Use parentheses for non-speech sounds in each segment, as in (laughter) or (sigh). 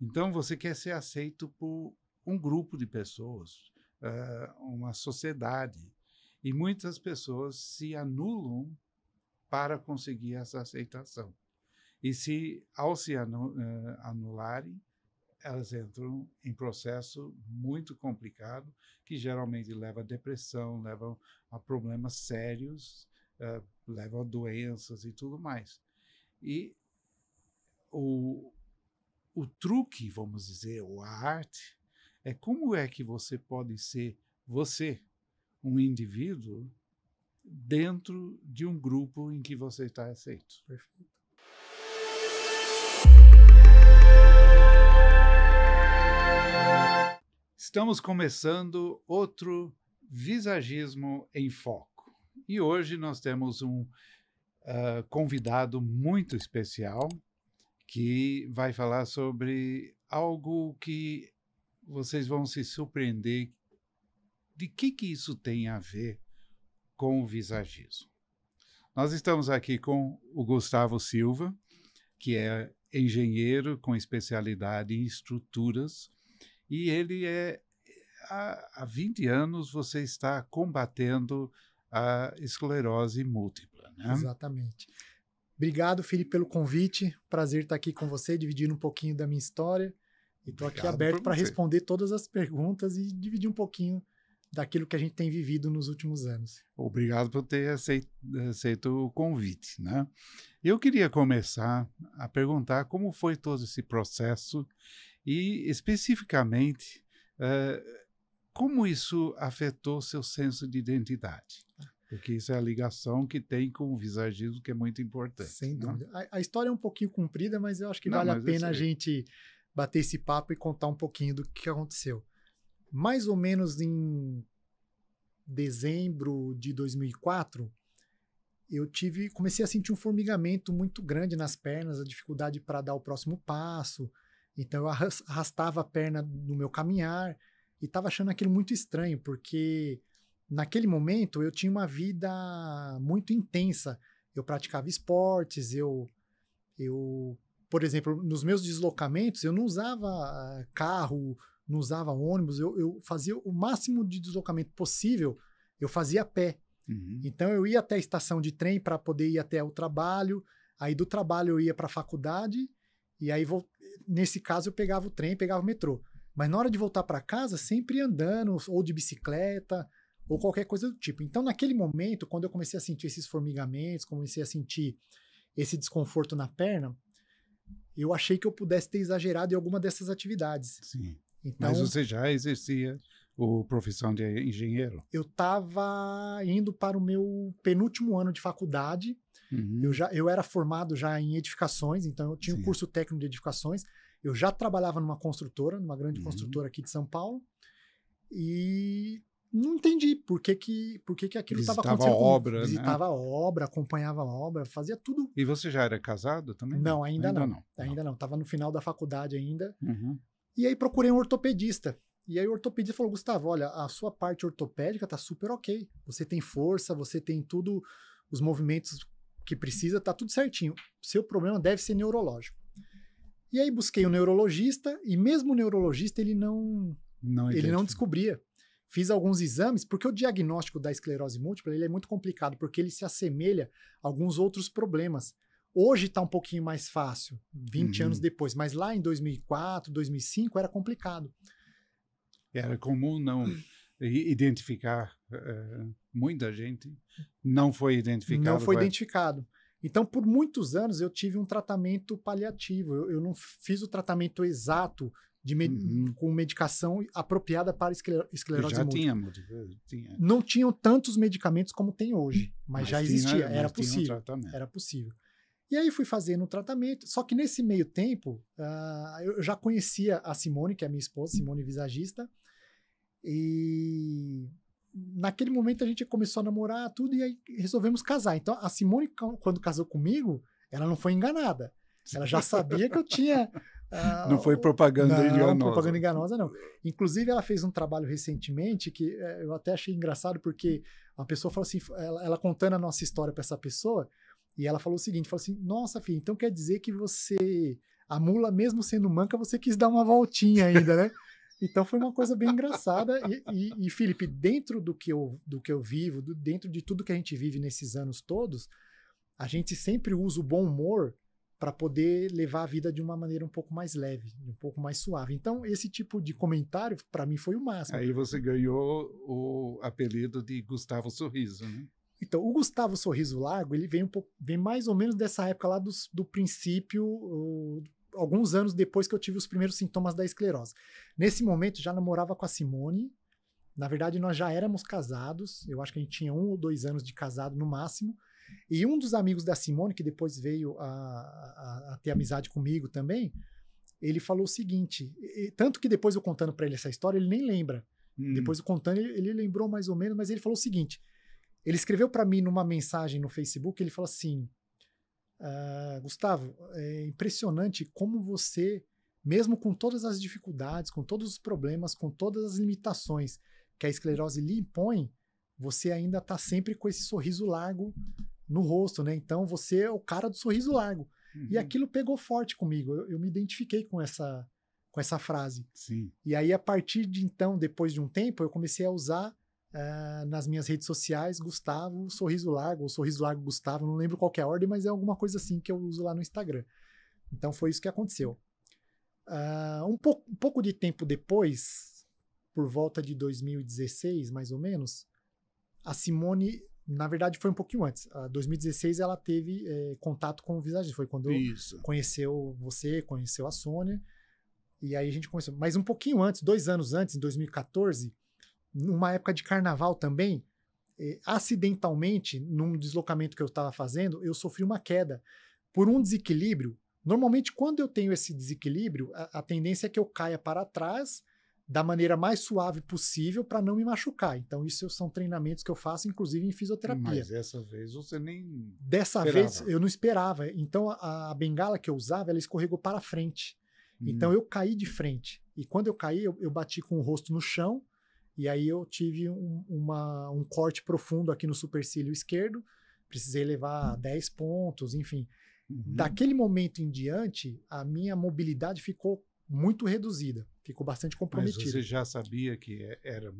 Então, você quer ser aceito por um grupo de pessoas, uma sociedade. E muitas pessoas se anulam para conseguir essa aceitação. E se, ao se anularem, elas entram em processo muito complicado, que geralmente leva a depressão, leva a problemas sérios, leva a doenças e tudo mais. E o, o truque, vamos dizer, ou a arte, é como é que você pode ser você, um indivíduo, dentro de um grupo em que você está aceito. Perfeito. Estamos começando outro Visagismo em Foco. E hoje nós temos um uh, convidado muito especial, que vai falar sobre algo que vocês vão se surpreender de que, que isso tem a ver com o visagismo. Nós estamos aqui com o Gustavo Silva, que é engenheiro com especialidade em estruturas, e ele é há, há 20 anos você está combatendo a esclerose múltipla, né? Exatamente. Obrigado, Felipe, pelo convite. Prazer estar aqui com você, dividindo um pouquinho da minha história. E estou aqui aberto para responder todas as perguntas e dividir um pouquinho daquilo que a gente tem vivido nos últimos anos. Obrigado por ter aceito, aceito, o convite. Né? Eu queria começar a perguntar como foi todo esse processo e, especificamente, uh, como isso afetou seu senso de identidade. Tá. Porque isso é a ligação que tem com o visagismo, que é muito importante. Sem né? dúvida. A, a, história é um pouquinho comprida, mas eu acho que Não, vale a pena a gente bater esse papo e contar um pouquinho do que aconteceu. Mais ou menos em dezembro de 2004, eu tive, comecei a sentir um formigamento muito grande nas pernas, a dificuldade para dar o próximo passo. Então eu arrastava a perna no meu caminhar e estava achando aquilo muito estranho, porque naquele momento eu tinha uma vida muito intensa. Eu praticava esportes, eu, eu por exemplo, nos meus deslocamentos, eu não usava eh, carro, não usava ônibus, eu, eu fazia o máximo de deslocamento possível, eu fazia a pé. Uhum. Então eu ia até a estação de trem para poder ir até o trabalho, aí do trabalho eu ia para a faculdade, e aí vou, nesse caso eu pegava o trem, pegava o metrô. Mas na hora de voltar para casa, sempre andando, ou de bicicleta, ou qualquer coisa do tipo. Então, naquele momento, quando eu comecei a sentir esses formigamentos, comecei a sentir esse desconforto na perna, eu achei que eu pudesse ter exagerado em alguma dessas atividades. Sim. Então, Mas você já exercia o profissão de engenheiro? Eu estava indo para o meu penúltimo ano de faculdade. Uhum. Eu, já, eu era formado já em edificações, então eu tinha Sim. um curso técnico de edificações. Eu já trabalhava numa construtora, numa grande uhum. construtora aqui de São Paulo. E não entendi por que que, por que, que aquilo estava acontecendo. Né? Visitava a obra, com, Visitava né? a obra, acompanhava a obra, fazia tudo. E você já era casado também? Não, ainda, ainda não. não. Tá. Ainda não. Estava no final da faculdade ainda. Uhum. E aí procurei um ortopedista. E aí o ortopedista falou, Gustavo, olha, a sua parte ortopédica tá super ok. Você tem força, você tem tudo, os movimentos que precisa, tá tudo certinho. Seu problema deve ser neurológico. E aí busquei um neurologista, e mesmo o neurologista, ele não... não ele não descobria Fiz alguns exames, porque o diagnóstico da esclerose múltipla ele é muito complicado, porque ele se assemelha a alguns outros problemas. Hoje está um pouquinho mais fácil, 20 uhum. anos depois, mas lá em 2004, 2005 era complicado. Era comum não identificar uh, muita gente, não foi identificado. Não foi identificado. Então, por muitos anos, eu tive um tratamento paliativo. Eu, eu, não fiz o tratamento exato de uhum. com medicação apropriada para escler esclerose já múltipla. Tinha, tinha. Não tinham tantos medicamentos como tem hoje, mas, mas já existia, tinha, era, possível, um era possível. E aí fui fazendo o um tratamento, só que nesse meio tempo, uh, eu já conhecia a Simone, que é minha esposa, Simone Visagista, e naquele momento a gente começou a namorar tudo e aí resolvemos casar. Então a Simone, quando casou comigo, ela não foi enganada. Ela já sabia que eu tinha não foi propaganda não, enganosa. Não, propaganda enganosa não. Inclusive, ela fez um trabalho recentemente que é, eu até achei engraçado, porque a pessoa falou assim, ela, ela contando a nossa história para essa pessoa, e ela falou o seguinte, falou assim, nossa filha, então quer dizer que você, a mula mesmo sendo manca, você quis dar uma voltinha ainda, né? (laughs) Então foi uma coisa bem engraçada. E, e, e, Felipe, dentro do que eu, do que eu vivo, do, dentro de tudo que a gente vive nesses anos todos, a gente sempre usa o bom humor para poder levar a vida de uma maneira um pouco mais leve, um pouco mais suave. Então, esse tipo de comentário, para mim, foi o máximo. Aí você ganhou o apelido de Gustavo Sorriso, né? Então, o Gustavo Sorriso Largo, ele vem, um pouco, vem mais ou menos dessa época lá do, do princípio, alguns anos depois que eu tive os primeiros sintomas da esclerose. Nesse momento, já namorava com a Simone. Na verdade, nós já éramos casados. Eu acho que a gente tinha um ou dois anos de casado no máximo. E um dos amigos da Simone, que depois veio a, a, a ter amizade comigo também, ele falou o seguinte: e, tanto que depois eu contando para ele essa história, ele nem lembra. Hum. Depois eu contando, ele, ele, lembrou mais ou menos, mas ele falou o seguinte: ele escreveu para mim numa mensagem no Facebook, ele falou assim: ah, Gustavo, é impressionante como você, mesmo com todas as dificuldades, com todos os problemas, com todas as limitações que a esclerose lhe impõe, você ainda está sempre com esse sorriso largo no rosto, né? Então você é o cara do sorriso largo. Uhum. E aquilo pegou forte comigo. Eu, eu, me identifiquei com essa com essa frase. Sim. E aí a partir de então, depois de um tempo, eu comecei a usar uh, nas minhas redes sociais Gustavo Sorriso Largo ou Sorriso Largo Gustavo, não lembro qual é a ordem, mas é alguma coisa assim que eu uso lá no Instagram. Então foi isso que aconteceu. Uh, um, po um pouco de tempo depois, por volta de 2016, mais ou menos, a Simone na verdade foi um pouquinho antes. Em 2016 ela teve é, contato com o visagista, foi quando conheceu você, conheceu a Sônia. E aí a gente começou, mas um pouquinho antes, dois anos antes, em 2014, numa época de carnaval também, é, acidentalmente, num deslocamento que eu estava fazendo, eu sofri uma queda por um desequilíbrio. Normalmente, quando eu tenho esse desequilíbrio, a, a tendência é que eu caia para trás da maneira mais suave possível para não me machucar. Então, isso são treinamentos que eu faço, inclusive em fisioterapia. Mas dessa vez você nem. Dessa esperava. vez eu não esperava. Então, a, a, bengala que eu usava, ela escorregou para frente. Então, hum. Então, eu caí de frente. E quando eu caí, eu, eu bati com o rosto no chão. E aí, eu tive um, uma, um corte profundo aqui no supercílio esquerdo. Precisei levar hum. 10 pontos, enfim. Uhum. Daquele momento em diante, a minha mobilidade ficou muito reduzida ficou bastante comprometido. Mas você já sabia que é, era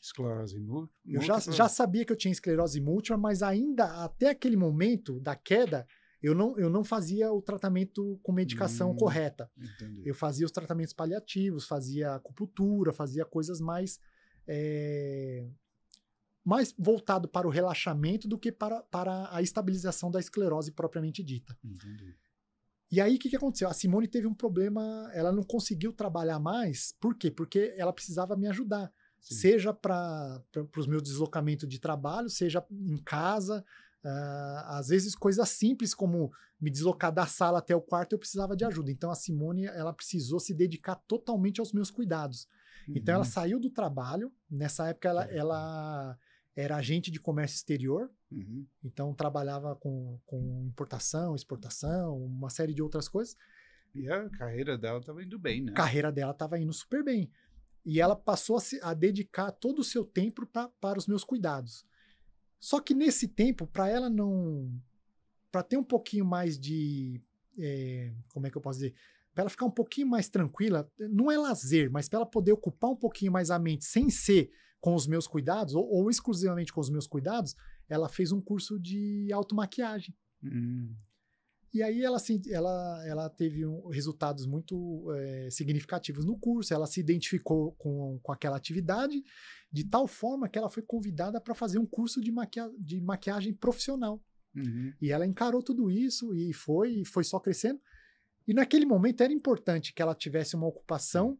esclerose múltipla? Eu já, já sabia que eu tinha esclerose múltipla, mas ainda até aquele momento da queda, eu não, eu não fazia o tratamento com medicação hum, correta. Entendi. Eu fazia os tratamentos paliativos, fazia acupuntura, fazia coisas mais. É, mais voltado para o relaxamento do que para, para a estabilização da esclerose propriamente dita. Entendi. E aí, o que, que aconteceu? A Simone teve um problema, ela não conseguiu trabalhar mais. Por quê? Porque ela precisava me ajudar. Sim. Seja para os meus deslocamentos de trabalho, seja em casa. Uh, às vezes, coisas simples como me deslocar da sala até o quarto, eu precisava de ajuda. Então, a Simone, ela precisou se dedicar totalmente aos meus cuidados. Uhum. Então, ela uhum. saiu do trabalho. Nessa época, ela, ela era agente de comércio exterior Uhum. Então, trabalhava com, com importação, exportação, uma série de outras coisas. E a carreira dela estava indo bem, né? A carreira dela estava indo super bem. E ela passou a, se, a dedicar todo o seu tempo pra, para os meus cuidados. Só que nesse tempo, para ela não. Para ter um pouquinho mais de. É, como é que eu posso dizer? Para ela ficar um pouquinho mais tranquila, não é lazer, mas para ela poder ocupar um pouquinho mais a mente sem ser com os meus cuidados, ou, ou exclusivamente com os meus cuidados, ela fez um curso de automaquiagem. Hum. E aí ela, assim, ela, ela teve um, resultados muito é, significativos no curso, ela se identificou com, com aquela atividade de tal forma que ela foi convidada para fazer um curso de, maquia, de maquiagem profissional. Uhum. E ela encarou tudo isso e foi, e foi só crescendo. E naquele momento era importante que ela tivesse uma ocupação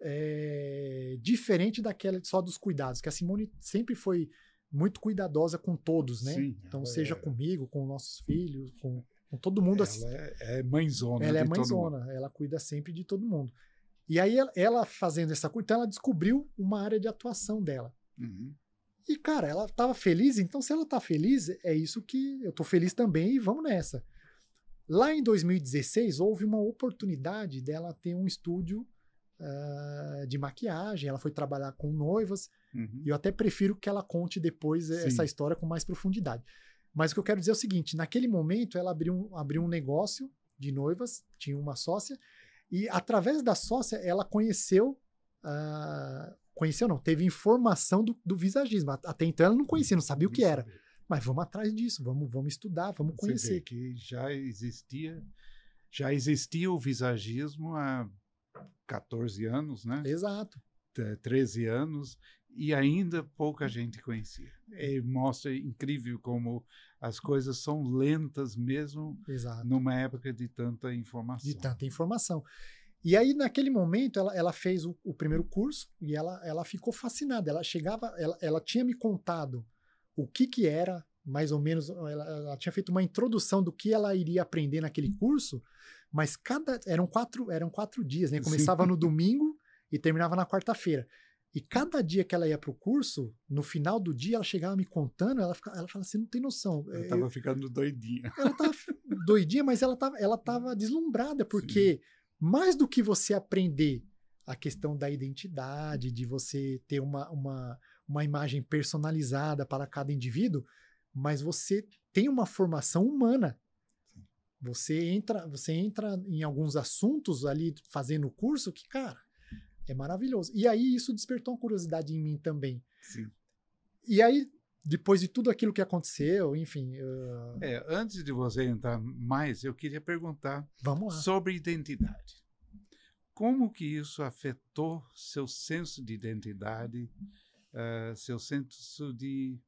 é, diferente daquela só dos cuidados, que a Simone sempre foi muito cuidadosa com todos, né? Sim, então, seja é... comigo, com nossos filhos, com, com todo mundo. Assim. Ela é, é mãezona. Ela é mãezona, ela cuida sempre de todo mundo. E aí, ela, ela fazendo essa coisa, então ela descobriu uma área de atuação dela. Uhum. E, cara, ela estava feliz, então se ela está feliz, é isso que eu estou feliz também e vamos nessa. Lá em 2016, houve uma oportunidade dela ter um estúdio uh, de maquiagem, ela foi trabalhar com noivas. Uhum. E eu até prefiro que ela conte depois eh, Sim. essa história com mais profundidade. Mas o que eu quero dizer é o seguinte: naquele momento ela abriu um, abriu um negócio de noivas, tinha uma sócia, e através da sócia ela conheceu. Uh, conheceu não, teve informação do, do, visagismo. Até então ela não conhecia, não sabia o que era. Mas vamos atrás disso, vamos, vamos estudar, vamos Você conhecer. que já existia, já existia o visagismo há 14 anos, né? Exato. 13 anos, e ainda pouca gente conhecia. E mostra incrível como as coisas são lentas mesmo Exato. numa época de tanta informação. De tanta informação. E aí, naquele momento, ela, ela fez o, o, primeiro curso e ela, ela ficou fascinada. Ela chegava, ela, ela tinha me contado o que, que era, mais ou menos, ela, ela tinha feito uma introdução do que ela iria aprender naquele curso, mas cada. Eram quatro, eram quatro dias, né? Começava Sim. no domingo e terminava na quarta-feira. E cada dia que ela ia para o curso, no final do dia, ela chegava me contando, ela, fica, ela fala assim, não tem noção. Ela estava eh, ficando doidinha. Ela estava doidinha, mas ela estava ela tava hum. deslumbrada, porque Sim. mais do que você aprender a questão da identidade, de você ter uma, uma, uma imagem personalizada para cada indivíduo, mas você tem uma formação humana. Você entra, você entra em alguns assuntos ali fazendo o curso que, cara, é maravilhoso. E aí isso despertou uma curiosidade em mim também. Sim. E aí, depois de tudo aquilo que aconteceu, enfim. Uh... É, antes de você entrar mais, eu queria perguntar sobre identidade. Como que isso afetou seu senso de identidade, uh, seu senso de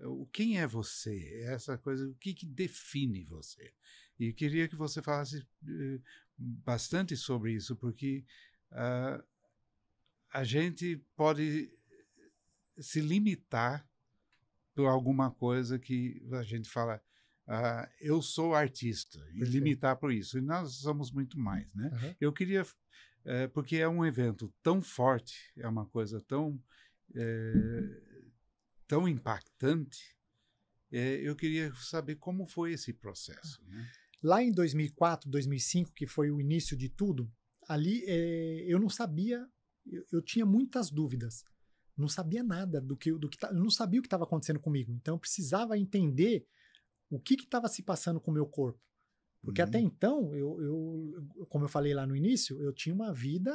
o quem é você, essa coisa, o que, que define você? E queria que você falasse eh, bastante sobre isso, porque Uh, a gente pode se limitar por alguma coisa que a gente fala, ah, eu sou artista, Perfeito. e limitar por isso. E nós somos muito mais, né? Uhum. Eu queria, é, porque é um evento tão forte, é uma coisa tão, é, tão impactante, é, eu queria saber como foi esse processo. Né? Lá em 2004, 2005, que foi o início de tudo, ali eu não sabia eu, eu tinha muitas dúvidas. Não sabia nada do que, do que eu não sabia o que estava acontecendo comigo. Então eu precisava entender o que estava se passando com o meu corpo. Porque uhum. até então, eu, eu, como eu falei lá no início, eu tinha uma vida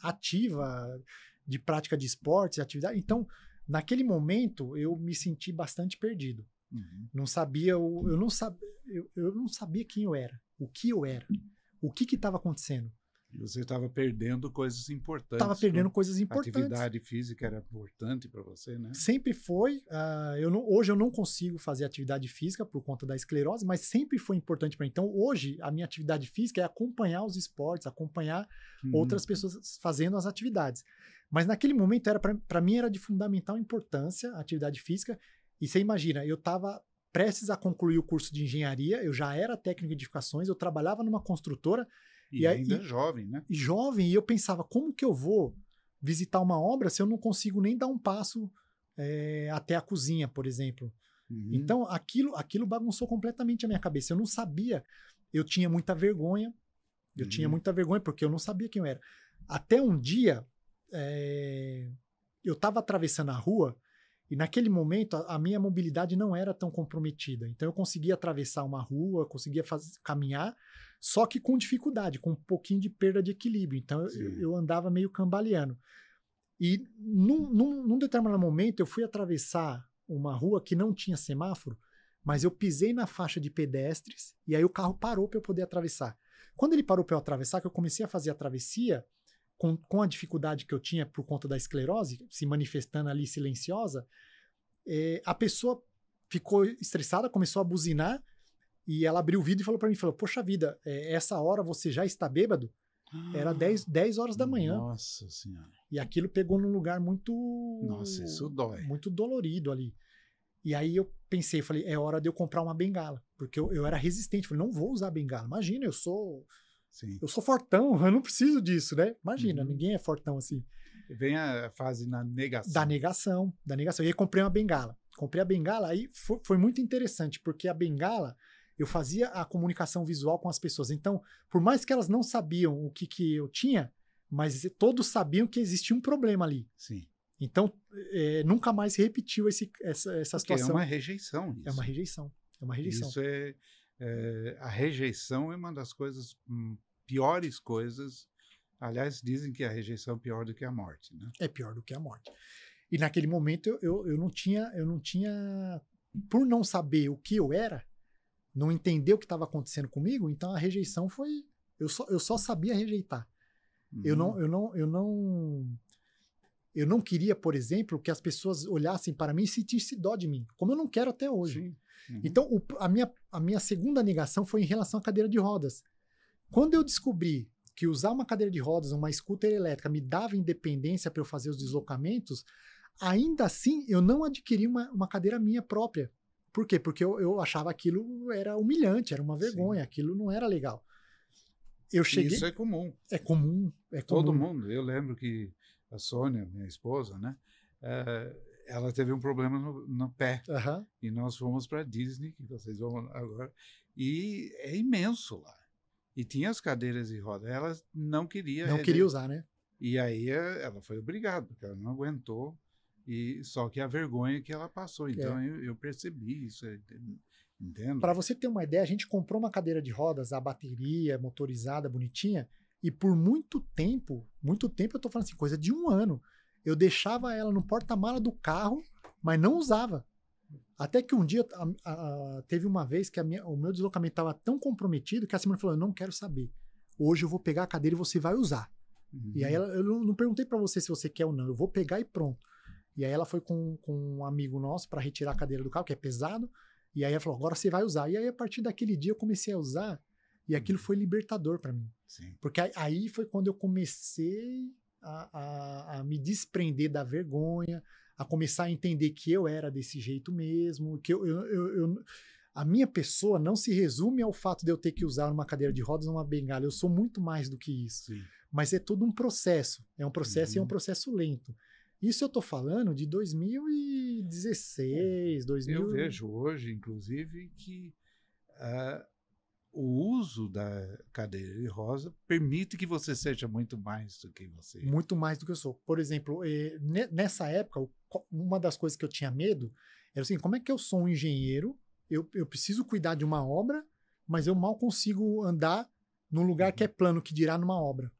ativa de prática de esportes, atividade. Então, naquele momento, eu me senti bastante perdido. Uhum. Não sabia, eu, eu não sab, eu, eu, não sabia quem eu era, o que eu era, o que estava acontecendo. E você estava perdendo coisas importantes. Estava perdendo coisas importantes. A atividade física era importante para você, né? Sempre foi. Uh, eu não, hoje eu não consigo fazer atividade física por conta da esclerose, mas sempre foi importante para mim. Então, hoje, a minha atividade física é acompanhar os esportes, acompanhar uhum. outras pessoas fazendo as atividades. Mas naquele momento, era para mim, era de fundamental importância a atividade física. E você imagina, eu estava prestes a concluir o curso de engenharia, eu já era técnico de edificações, eu trabalhava numa construtora e, e ainda jovem, né? E jovem, e eu pensava, como que eu vou visitar uma obra se eu não consigo nem dar um passo é, até a cozinha, por exemplo? Uhum. Então, aquilo, aquilo bagunçou completamente a minha cabeça. Eu não sabia, eu tinha muita vergonha, eu uhum. tinha muita vergonha porque eu não sabia quem eu era. Até um dia, é, eu estava atravessando a rua e naquele momento, a, a minha mobilidade não era tão comprometida. Então, eu conseguia atravessar uma rua, conseguia caminhar, só que com dificuldade, com um pouquinho de perda de equilíbrio. Então, eu, eu, andava meio cambaleando. E num, num, num determinado momento, eu fui atravessar uma rua que não tinha semáforo, mas eu pisei na faixa de pedestres e aí o carro parou para eu poder atravessar. Quando ele parou para eu atravessar, que eu comecei a fazer a travessia, com, com a dificuldade que eu tinha por conta da esclerose, se manifestando ali silenciosa, é, a pessoa ficou estressada, começou a buzinar e ela abriu o vidro e falou para mim, falou, poxa vida, é, essa hora você já está bêbado? Era 10, ah, 10 horas da manhã. Nossa senhora. E aquilo pegou num lugar muito... Nossa, isso dói. Muito dolorido ali. E aí eu pensei, falei, é hora de eu comprar uma bengala. Porque eu, eu era resistente, falei, não vou usar bengala. Imagina, eu sou Sim. Eu sou fortão, (laughs) eu não preciso disso, né? Imagina, uhum. ninguém é fortão assim. Vem a fase na negação. Da negação, da negação. E aí comprei uma bengala. Comprei a bengala, aí foi, foi muito interessante, porque a bengala, eu fazia a comunicação visual com as pessoas. Então, por mais que elas não sabiam o que, que eu tinha, mas todos sabiam que existia um problema ali. Sim. Então, é, nunca mais repetiu esse, essa, essa Porque é situação. É uma rejeição. Isso. É uma rejeição. É uma rejeição. Isso é, é, a rejeição é uma das coisas hum, piores coisas. Aliás, dizem que a rejeição é pior do que a morte, né? É pior do que a morte. E naquele momento eu, eu, eu não tinha, eu não tinha, por não saber o que eu era, não entender o que estava acontecendo comigo, então a rejeição foi, eu só, eu só sabia rejeitar. Uhum. Eu não, uhum. eu não, eu não, eu não queria, por exemplo, que as pessoas olhassem para mim e sentissem dó de mim, como eu não quero até hoje. Uhum. Então, o, a, minha, a minha segunda negação foi em relação à cadeira de rodas. Quando eu descobri que usar uma cadeira de rodas, uma scooter elétrica, me dava independência para eu fazer os deslocamentos, ainda assim eu não adquiri uma, uma cadeira minha própria. Por quê? Porque eu, eu achava aquilo era humilhante, era uma vergonha, Sim. aquilo não era legal. Eu cheguei. Isso é comum. É comum. É comum. Todo mundo. Eu lembro que a Sônia, minha esposa, né? Eh, ela teve um problema no, no pé. E nós fomos para Disney, que vocês vão agora. E é imenso lá. E tinha as cadeiras de roda. Ela não queria. Não queria usar, né? E aí eh, ela foi obrigada, porque ela não aguentou. E só que a vergonha que ela passou. Então é. eu, eu, percebi isso. Entendo. Para você ter uma ideia, a gente comprou uma cadeira de rodas, a bateria motorizada, bonitinha, e por muito tempo, muito tempo, eu tô falando assim, coisa de um ano, eu deixava ela no porta-mala do carro, mas não usava. Até que um dia a, a, teve uma vez que minha, o meu deslocamento estava tão comprometido que a Simone falou: eu não quero saber. Hoje eu vou pegar a cadeira e você vai usar. Uhum. E aí ela, eu não perguntei para você se você quer ou não, eu vou pegar e pronto. E aí ela foi com, com um amigo nosso para retirar a cadeira do carro, que é pesado. E aí ela falou: agora você vai usar. E aí a partir daquele dia eu comecei a usar e aquilo uhum. foi libertador para mim. Sim. Porque aí foi quando eu comecei a, a, a, me desprender da vergonha, a começar a entender que eu era desse jeito mesmo, que eu, eu, eu, eu a minha pessoa não se resume ao fato de eu ter que usar uma cadeira de rodas ou uma bengala. Eu sou muito mais do que isso. Sim. Mas é todo um processo. É um processo uhum. e é um uhum. processo lento. Isso eu estou falando de 2016, 2000. É. Eu vejo hoje, inclusive, que uh, o uso da cadeira de rosa permite que você seja muito mais do que você. É. Muito mais do que eu sou. Por exemplo, eh, nessa época, uma das coisas que eu tinha medo era assim: como é que eu sou um engenheiro? Eu, eu preciso cuidar de uma obra, mas eu mal consigo andar num lugar uhum. que é uhum. plano, que dirá numa obra.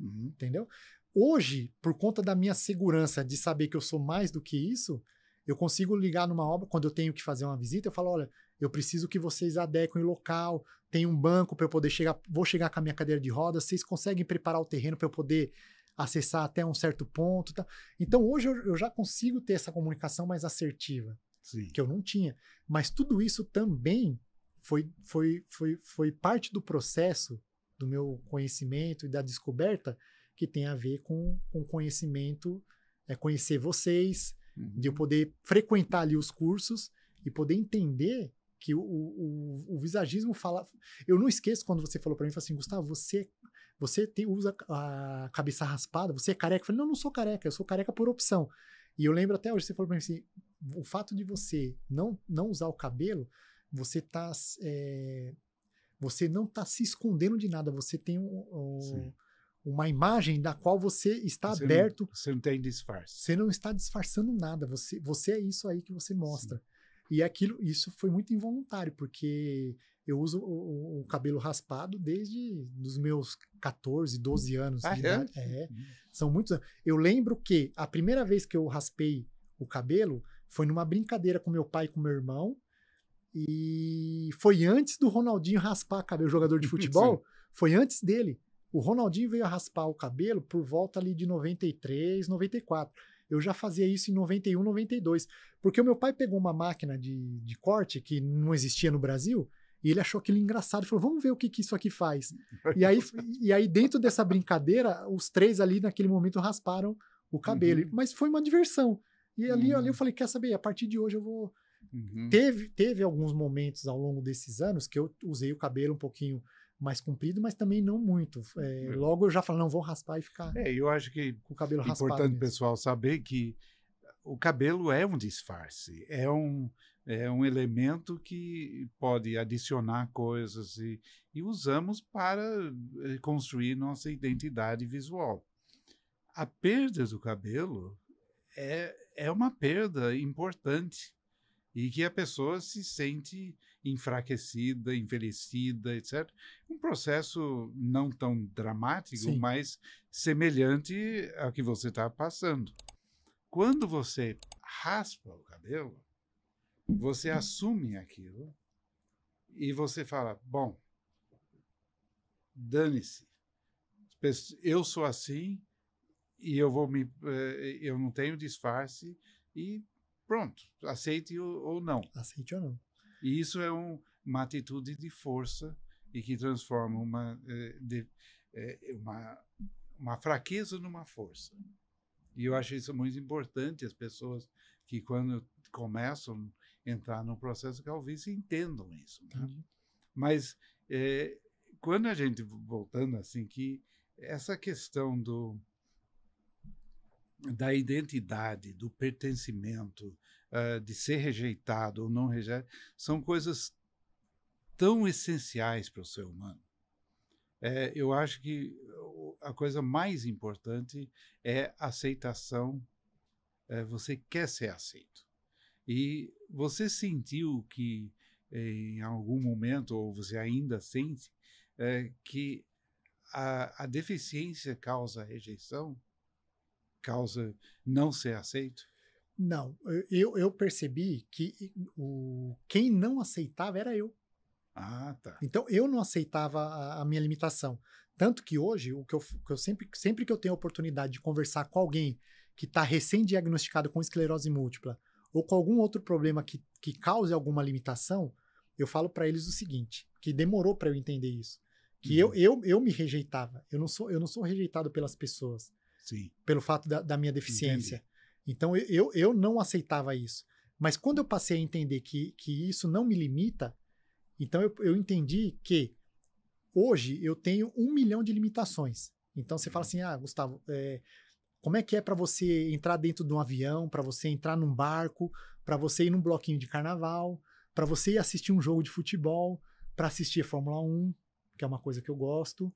Uhum. Entendeu? Hoje, por conta da minha segurança de saber que eu sou mais do que isso, eu consigo ligar numa obra, quando eu tenho que fazer uma visita, eu falo: olha, eu preciso que vocês adequem o local, tem um banco para eu poder chegar, vou chegar com a minha cadeira de rodas, vocês conseguem preparar o terreno para eu poder acessar até um certo ponto. Tá? Então hoje eu, eu, já consigo ter essa comunicação mais assertiva, Sim. que eu não tinha. Mas tudo isso também foi, foi, foi, foi parte do processo do meu conhecimento e da descoberta que tem a ver com, o conhecimento, é conhecer vocês, uhum. de eu uhum. poder frequentar ali os cursos e poder entender que o, o, o, visagismo fala. Eu não esqueço quando você falou para mim, falou assim, Gustavo, você você tem, usa a cabeça raspada, você é careca. Eu falei, não, não sou careca, eu sou careca por opção. E eu lembro até hoje, você falou para mim assim, o fato de você não, não usar o cabelo, você tá é, você não tá se escondendo de nada, você tem um, um, uma imagem da qual você está você aberto. Não, você não tem disfarce. Você não está disfarçando nada, você, você é isso aí que você mostra. Sim. E aquilo, isso foi muito involuntário, porque eu uso o, o cabelo raspado desde os meus 14, 12 anos ah, de é? idade. É, são muitos Eu lembro que a primeira vez que eu raspei o cabelo foi numa brincadeira com meu pai e com meu irmão. E foi antes do Ronaldinho raspar o cabelo, jogador de (laughs) futebol, foi antes dele. O Ronaldinho veio raspar o cabelo por volta ali de 93, 94. Eu já fazia isso em 91, 92. Porque o meu pai pegou uma máquina de, de corte que não existia no Brasil e ele achou aquilo engraçado, falou: vamos ver o que, que isso aqui faz. e, aí, e aí, dentro dessa brincadeira, os três ali naquele momento rasparam o cabelo. Uhum. Mas foi uma diversão. E ali, uhum. ali eu uhum. falei: quer saber? A partir de hoje eu vou. Uhum. Teve, teve alguns momentos ao longo desses anos que eu usei o cabelo um pouquinho mais comprido, mas também não muito. É, é, logo eu já falo, não, vou raspar e ficar. É, eu acho que com o cabelo raspado. É importante mesmo. pessoal saber que o cabelo é um disfarce, é um, é um elemento que pode adicionar coisas e, e usamos para eh, construir nossa identidade visual. A perda do cabelo é, é uma perda importante e que a pessoa se sente enfraquecida, envelhecida, etc. Um processo não tão dramático, Sim. mas semelhante ao que você está passando. Quando você raspa o cabelo, você assume aquilo e você fala: bom, dane-se, eu sou assim e eu vou me, eh, eu não tenho disfarce e pronto, aceite ou não. Aceite ou não. E isso é um, uma atitude de força e que transforma uma, eh, de, eh, uma, uma fraqueza numa força. E eu acho isso muito importante, as pessoas que, quando começam a entrar no processo calvície, entendam isso. Né? Mas é, quando a gente, voltando assim, que essa questão do, da identidade, do pertencimento, uh, de ser rejeitado ou não rejeitado, são coisas tão essenciais para o ser humano. É, eu acho que a coisa mais importante é aceitação. É, você quer ser aceito. E você sentiu que em algum momento, ou você ainda sente, é, que a, a, deficiência causa rejeição, causa não ser aceito? Não, eu, eu percebi que o, quem não aceitava era eu. Ah, tá. Então eu não aceitava a, a minha limitação. Tanto que hoje, o que eu, que eu, sempre, sempre que eu tenho a oportunidade de conversar com alguém que está recém-diagnosticado com esclerose múltipla ou com algum outro problema que, que cause alguma limitação, eu falo para eles o seguinte: que demorou para eu entender isso. Que uhum. eu, eu, eu me rejeitava. Eu não, sou, eu não sou rejeitado pelas pessoas. Sim. Pelo fato da, da minha deficiência. Entendi. Então eu, eu não aceitava isso. Mas quando eu passei a entender que, que isso não me limita, então eu, eu entendi que hoje eu tenho um milhão de limitações. Então você fala uhum. assim, ah, Gustavo, é, como é que é para você entrar dentro de um avião, para você entrar num barco, para você ir num bloquinho de carnaval, para você ir assistir um jogo de futebol, para assistir Fórmula 1, que é uma coisa que eu gosto.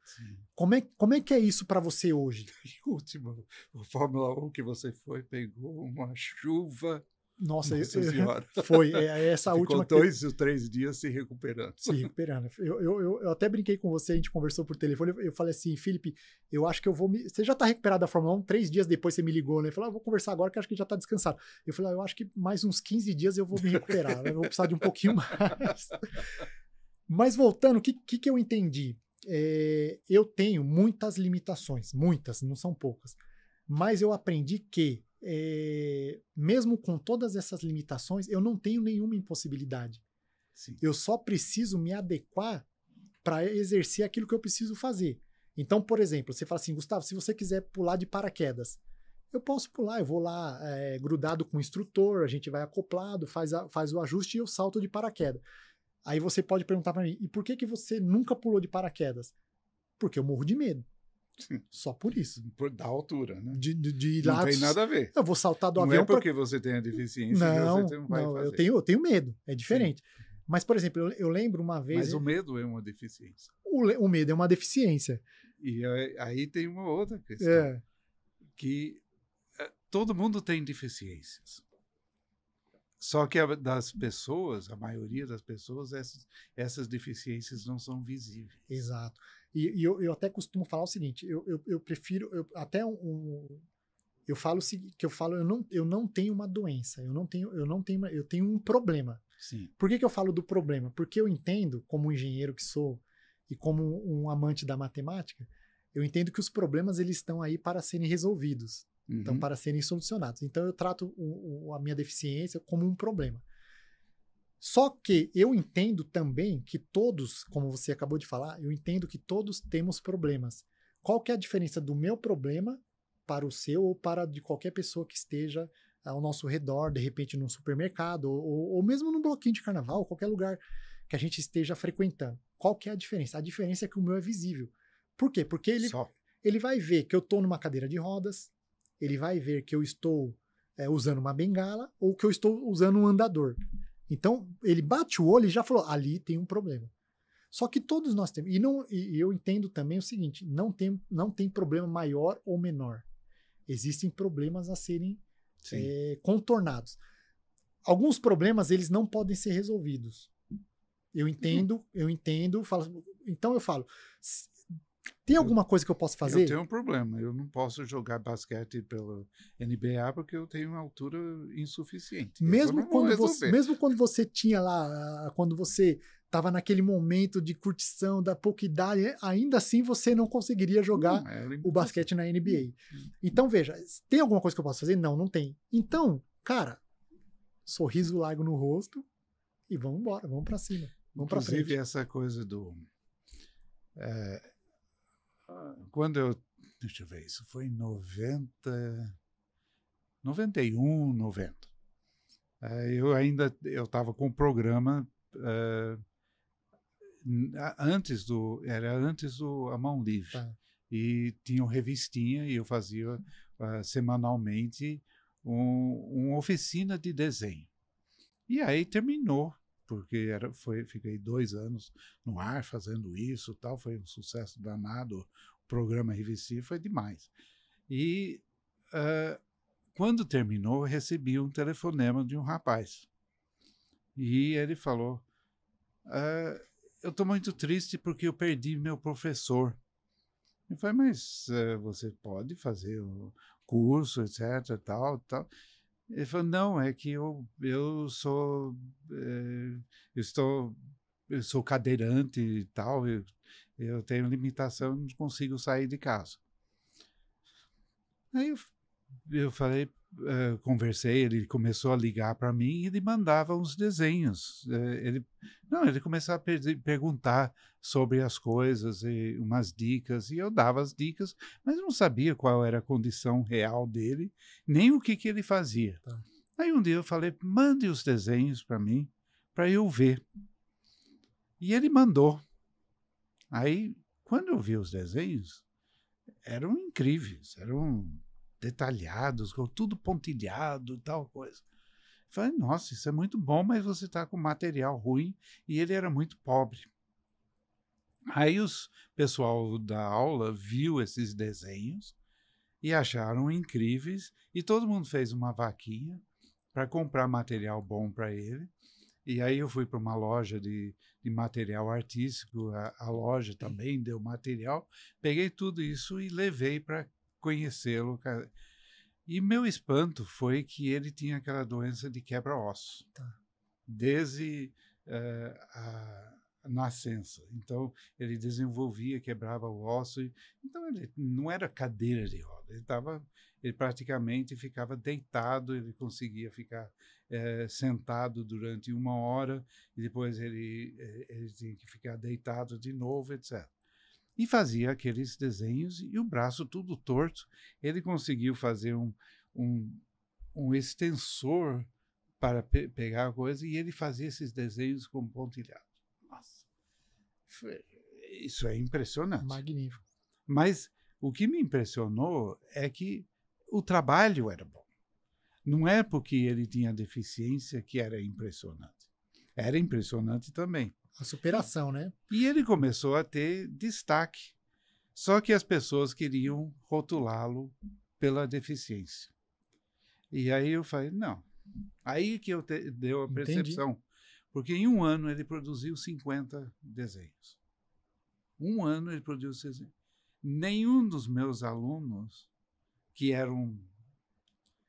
Como é, como é que é isso para você hoje? (laughs) E último, o Fórmula 1 que você foi pegou uma chuva. Nossa, Nossa (laughs) senhora. foi é, é, essa Ficou última. dois ou três dias se recuperando. Se recuperando. Eu, eu, eu, até brinquei com você, a gente conversou por telefone. Eu falei assim, Felipe, eu acho que eu vou me. Você já está recuperado da Fórmula 1? Três dias depois você me ligou, né? Falou, ah, vou conversar agora que acho que já está descansado. Eu falei, ah, eu acho que mais uns 15 dias eu vou me recuperar, eu vou precisar de um pouquinho (laughs) mais. Mas voltando, o que, que, que eu entendi? É, eu tenho muitas limitações, muitas, não são poucas. Mas eu aprendi que, é, mesmo com todas essas limitações, eu não tenho nenhuma impossibilidade. Sim. Eu só preciso me adequar para exercer aquilo que eu preciso fazer. Então, por exemplo, você fala assim, Gustavo, se você quiser pular de paraquedas, eu posso pular, eu vou lá é, grudado com o instrutor, a gente vai acoplado, faz, a, faz o ajuste e eu salto de paraquedas. Aí você pode perguntar para mim, e por que que você nunca pulou de paraquedas? Porque eu morro de medo. Sim. Só por isso. Por, da altura, né? De, de, de não lados, tem nada a ver. Eu vou saltar do não avião. Não é porque pra... você tem a deficiência não, que você não vai não, fazer. Eu tenho, eu tenho medo, é diferente. Sim. Mas, por exemplo, eu, eu, lembro uma vez. Mas o medo é uma deficiência. O, o medo é uma deficiência. E aí, aí tem uma outra questão. É. Que eh, todo mundo tem deficiências. Só que a, das pessoas, a maioria das pessoas, essas, essas deficiências não são visíveis. Exato. E, e eu, eu, até costumo falar o seguinte: eu, eu, eu prefiro, eu, até um, um eu falo que eu falo eu não, eu não tenho uma doença eu não tenho eu não tenho eu tenho um problema Sim. por que, que eu falo do problema porque eu entendo como engenheiro que sou e como um amante da matemática eu entendo que os problemas eles estão aí para serem resolvidos então, uhum. então para serem solucionados. Então eu trato o, o, a minha deficiência como um problema. Só que eu entendo também que todos, como você acabou de falar, eu entendo que todos temos problemas. Qual que é a diferença do meu problema para o seu ou para de qualquer pessoa que esteja ao nosso redor, de repente num supermercado ou, ou mesmo num bloquinho de carnaval, qualquer lugar que a gente esteja frequentando? Qual que é a diferença? A diferença é que o meu é visível. Por quê? Porque ele, ele vai ver que eu estou numa cadeira de rodas, ele vai ver que eu estou é, usando uma bengala ou que eu estou usando um andador. Então, ele bate o olho e já falou: ali tem um problema. Só que todos nós temos. E, não, e eu entendo também o seguinte: não tem, não tem problema maior ou menor. Existem problemas a serem é, contornados. Alguns problemas eles não podem ser resolvidos. Eu entendo, eu entendo. Falo, então eu falo: tem alguma coisa que eu posso fazer? Eu tenho um problema. Eu não posso jogar basquete pelo NBA porque eu tenho uma altura insuficiente. Mesmo quando, você, mesmo quando você tinha lá, ah, quando você estava naquele momento de curtição da pouca idade, é, ainda assim você não conseguiria jogar não, é o basquete na NBA. Hum, hum. Então, veja, tem alguma coisa que eu posso fazer? Não, não tem. Então, cara, sorriso largo no rosto e vamos embora, vamos para cima. Vamos Inclusive, essa coisa do. É, quando eu. Deixa eu ver, isso foi em 90. 91, 90. Uh, eu ainda eu estava com o um programa uh, antes do era antes do a mão livre ah. e tinha uma revistinha e eu fazia uh, semanalmente um, uma oficina de desenho e aí terminou porque era, foi, fiquei dois anos no ar fazendo isso tal, foi um sucesso danado. O programa RVC foi demais. E uh, quando terminou, recebi um telefonema de um rapaz. E ele falou: ah, Eu estou muito triste porque eu perdi meu professor. Eu falei: Mas uh, você pode fazer o curso, etc. Tal, tal. Ele falou, não, é que eu, eu sou, é, eu estou, eu sou cadeirante e tal, eu, eu tenho limitação, não consigo sair de casa. Aí eu, eu falei, uh, conversei, ele começou a ligar para mim e ele mandava uns desenhos. Uh, ele, não, ele começava a per perguntar sobre as coisas e umas dicas e eu dava as dicas, mas não sabia qual era a condição real dele, nem o que, que ele fazia. Tá. Aí um dia eu falei, mande os desenhos para mim, para eu ver. E ele mandou. Aí, quando eu vi os desenhos, eram incríveis, eram detalhados, com tudo pontilhado, tal coisa. falei, nossa, isso é muito bom, mas você está com material ruim e ele era muito pobre. Aí o pessoal da aula viu esses desenhos e acharam incríveis e todo mundo fez uma vaquinha para comprar material bom para ele. E aí eu fui para uma loja de, de material artístico, a, a, loja também deu material, peguei tudo isso e levei para conhecê-lo. E meu espanto foi que ele tinha aquela doença de quebra-osso, tá. desde uh, a nascença. Então, ele desenvolvia, quebrava o osso. E, então, ele não era cadeira de roda. Ele, tava, ele praticamente ficava deitado, ele conseguia ficar eh, sentado durante uma hora, e depois ele, eh, ele tinha que ficar deitado de novo, etc e fazia aqueles desenhos e o braço tudo torto. Ele conseguiu fazer um, um, um extensor para pe pegar a coisa e ele fazia esses desenhos com pontilhado. Nossa, isso é impressionante. Magnífico. Mas o que me impressionou é que o trabalho era bom. Não é porque ele tinha deficiência que era impressionante. Era impressionante também. A superação, né? E ele começou a ter destaque. Só que as pessoas queriam rotulá-lo pela deficiência. E aí eu falei, não. Aí que eu te, deu a percepção. Entendi. Porque em um ano ele produziu 50 desenhos. Um ano ele produziu 60. Nenhum dos meus alunos, que eram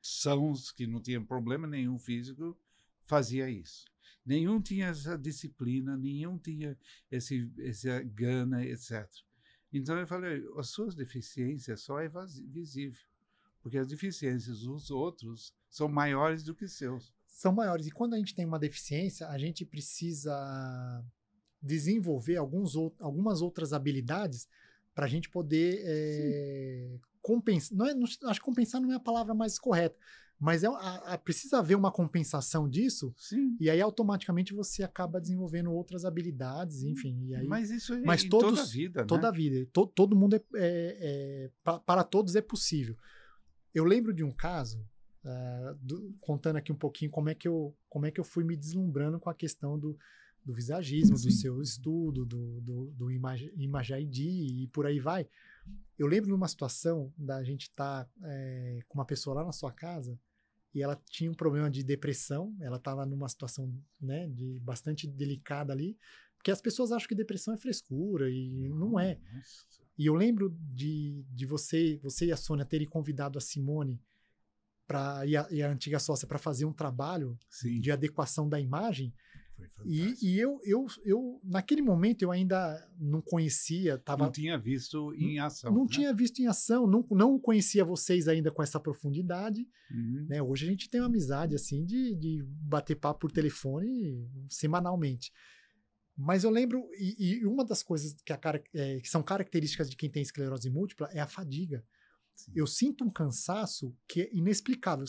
sãos, que não tinham problema nenhum físico, fazia isso. Nenhum tinha essa disciplina, nenhum tinha esse, essa gana, etc. Então eu falei, as suas deficiências só é visível, porque as deficiências dos outros são maiores do que seus. São maiores. E quando a gente tem uma deficiência, a gente precisa desenvolver alguns, algumas outras habilidades para a gente poder é, eh, compensar. Não é, não, acho que compensar não é a palavra mais correta, mas é, a, a, precisa haver uma compensação disso. Sim. E aí automaticamente você acaba desenvolvendo outras habilidades, hum, enfim. Aí, mas isso é mas todos, toda a vida. Né? Toda né? a vida. To, todo mundo é. é, é pra, para todos é possível. Eu lembro de um caso, uh, do, contando aqui um pouquinho como é, que eu, como é que eu fui me deslumbrando com a questão do, do visagismo, Sim. do seu estudo, do, do, do imagem ID e por aí vai. Eu lembro de uma situação da gente estar tá, é, com uma pessoa lá na sua casa e ela tinha um problema de depressão, ela estava numa situação né, de bastante delicada ali, porque as pessoas acham que depressão é frescura e não é. E eu lembro de, de você, você e a Sônia terem convidado a Simone pra, e, a, e a antiga sócia para fazer um trabalho Sim. de adequação da imagem e, e, eu, eu, eu, naquele momento, eu ainda não conhecia. Tava, não tinha visto em ação. Não né? tinha visto em ação, não, não conhecia vocês ainda com essa profundidade. Uhum. Né? Hoje a gente tem uma amizade assim de, de bater papo por telefone semanalmente. Mas eu lembro, e, e uma das coisas que, a, é, que, são características de quem tem esclerose múltipla é a fadiga. Sim. Eu sinto um cansaço que é inexplicável,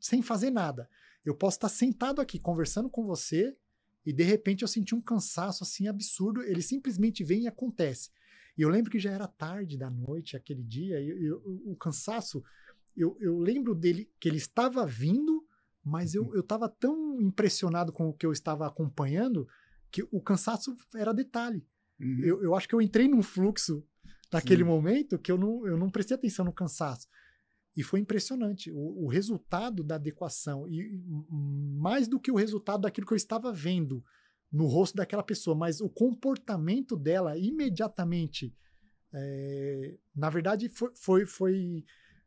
sem fazer nada. Eu posso estar sentado aqui conversando com você, e de repente eu senti um cansaço assim absurdo. Ele simplesmente vem e acontece. E eu lembro que já era tarde da noite, aquele dia, e eu, eu, o cansaço, eu, eu lembro dele que ele estava vindo, mas eu uhum. estava tão impressionado com o que eu estava acompanhando que o cansaço era detalhe. Uhum. Eu, eu acho que eu entrei num fluxo naquele Sim. momento que eu não, eu não prestei atenção no cansaço. E foi impressionante o, o, resultado da adequação, e hum, mais do que o resultado daquilo que eu estava vendo no rosto daquela pessoa, mas o comportamento dela imediatamente. É, na verdade, foi, foi, foi,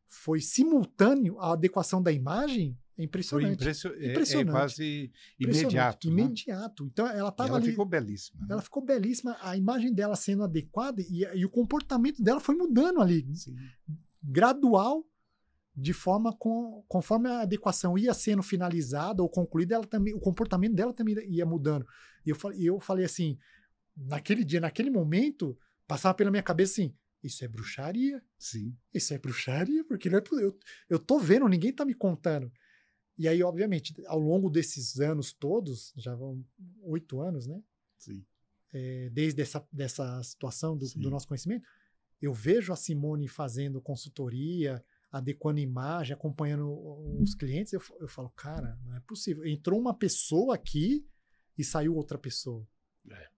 foi simultâneo à adequação da imagem. É impressionante. Impressio impressionante. É, é quase imediato. Né? Imediato. Então ela estava Ela ali, ficou belíssima. Né? Ela ficou belíssima, a imagem dela sendo adequada e, e o comportamento dela foi mudando ali. Sim. Gradual de forma com, conforme a adequação ia sendo finalizada ou concluída, ela também, o comportamento dela também ia mudando. E eu, eu falei assim, naquele dia, naquele momento, passava pela minha cabeça assim, isso é bruxaria. Sim. Isso é bruxaria, porque não é, eu, eu tô vendo, ninguém tá me contando. E aí, obviamente, ao longo desses anos todos, já vão oito anos, né? Sim. É, desde essa, dessa situação do, do nosso conhecimento, eu vejo a Simone fazendo consultoria, adequando imagem, acompanhando os uhum. clientes, eu, eu falo, cara, não é possível. Entrou uma pessoa aqui e saiu outra pessoa. É.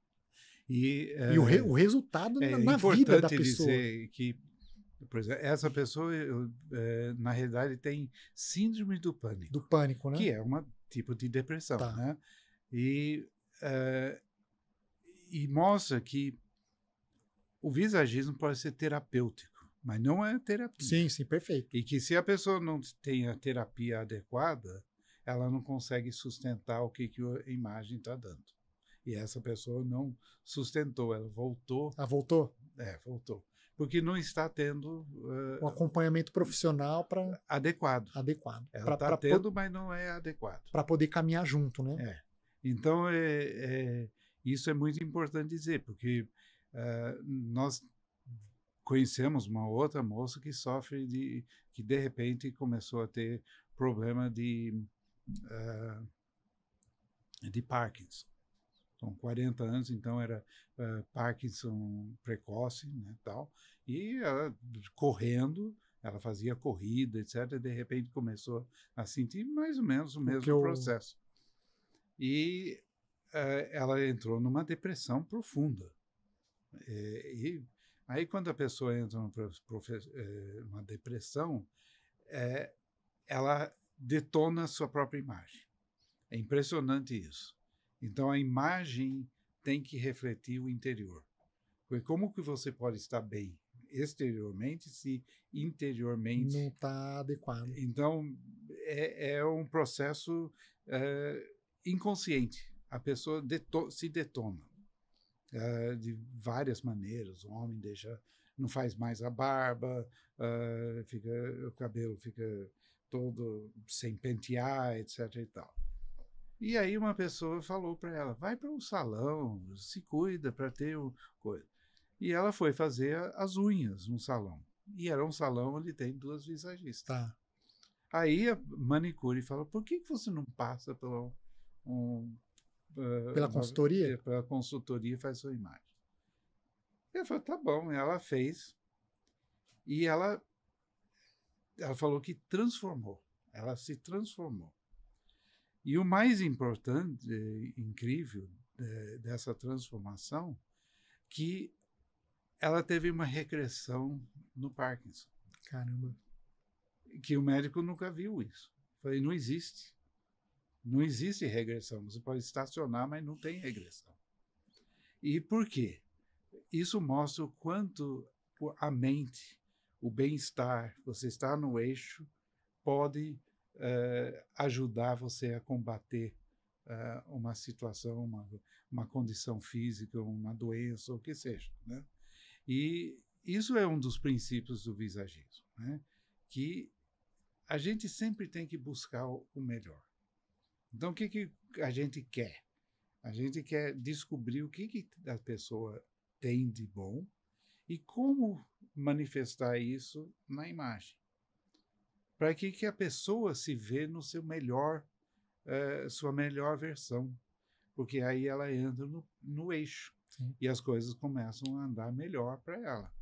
E, e o, re, é, o, resultado é, na, na vida da pessoa. Dizer que, por exemplo, essa pessoa, eu, é, na realidade, tem síndrome do pânico. Do pânico, né? Que é um tipo de depressão, tá. né? E, é, e mostra que o visagismo pode ser terapêutico mas não é terapia. Sim, sim, perfeito. E que se a pessoa não tem a terapia adequada, ela não consegue sustentar o que, que a imagem está dando. E essa pessoa não sustentou, ela voltou. Ah, voltou? É, voltou. Porque não está tendo. Uh, um acompanhamento profissional para. Adequado. Adequado. Ela está tendo, mas não é adequado. Para poder caminhar junto, né? É. Então, é, é, isso é muito importante dizer, porque uh, nós conhecemos uma outra moça que sofre de que de repente começou a ter problema de uh, de Parkinson com então, 40 anos, então era uh, Parkinson precoce, né, tal, e ela correndo, ela fazia corrida, etc, e de repente começou a sentir mais ou menos o mesmo eu... processo. E uh, ela entrou numa depressão profunda. É, e, e Aí, quando a pessoa entra numa, eh, numa depressão, é, ela detona a sua própria imagem. É impressionante isso. Então, a imagem tem que refletir o interior. Porque como que você pode estar bem exteriormente se interiormente... Não está adequado. Então, é, é um processo é, inconsciente. A pessoa deto se detona uh, de várias maneiras. O homem deixa, não faz mais a barba, uh, fica, o cabelo fica todo sem pentear, etc. E tal. E aí uma pessoa falou para ela, vai para um salão, se cuida para ter um coisa. E ela foi fazer as unhas no salão. E era um salão onde tem duas visagistas. Tá. Aí a manicure falou, por que você não passa pelo um eh, é, pela consultoria? Pela consultoria faz sua imagem. Eu falei, tá bom. Ela fez. E ela, ela falou que transformou. Ela se transformou. E o mais importante, incrível de, dessa transformação, que ela teve uma regressão no Parkinson. Caramba. Que o médico nunca viu isso. Eu falei, não existe. Não existe regressão. Você pode estacionar, mas não tem regressão. E por quê? Isso mostra o quanto a mente, o bem-estar, você está no eixo, pode uh, ajudar você a combater uh, uma situação, uma, uma condição física, uma doença, o que seja. Né? E isso é um dos princípios do visagismo, né? que a gente sempre tem que buscar o melhor. Então, o que, que a gente quer? A gente quer descobrir o que, que a pessoa tem de bom e como manifestar isso na imagem. Para que, que a pessoa se vê no seu melhor, uh, sua melhor versão. Porque aí ela entra no, no eixo Sim. e as coisas começam a andar melhor para ela.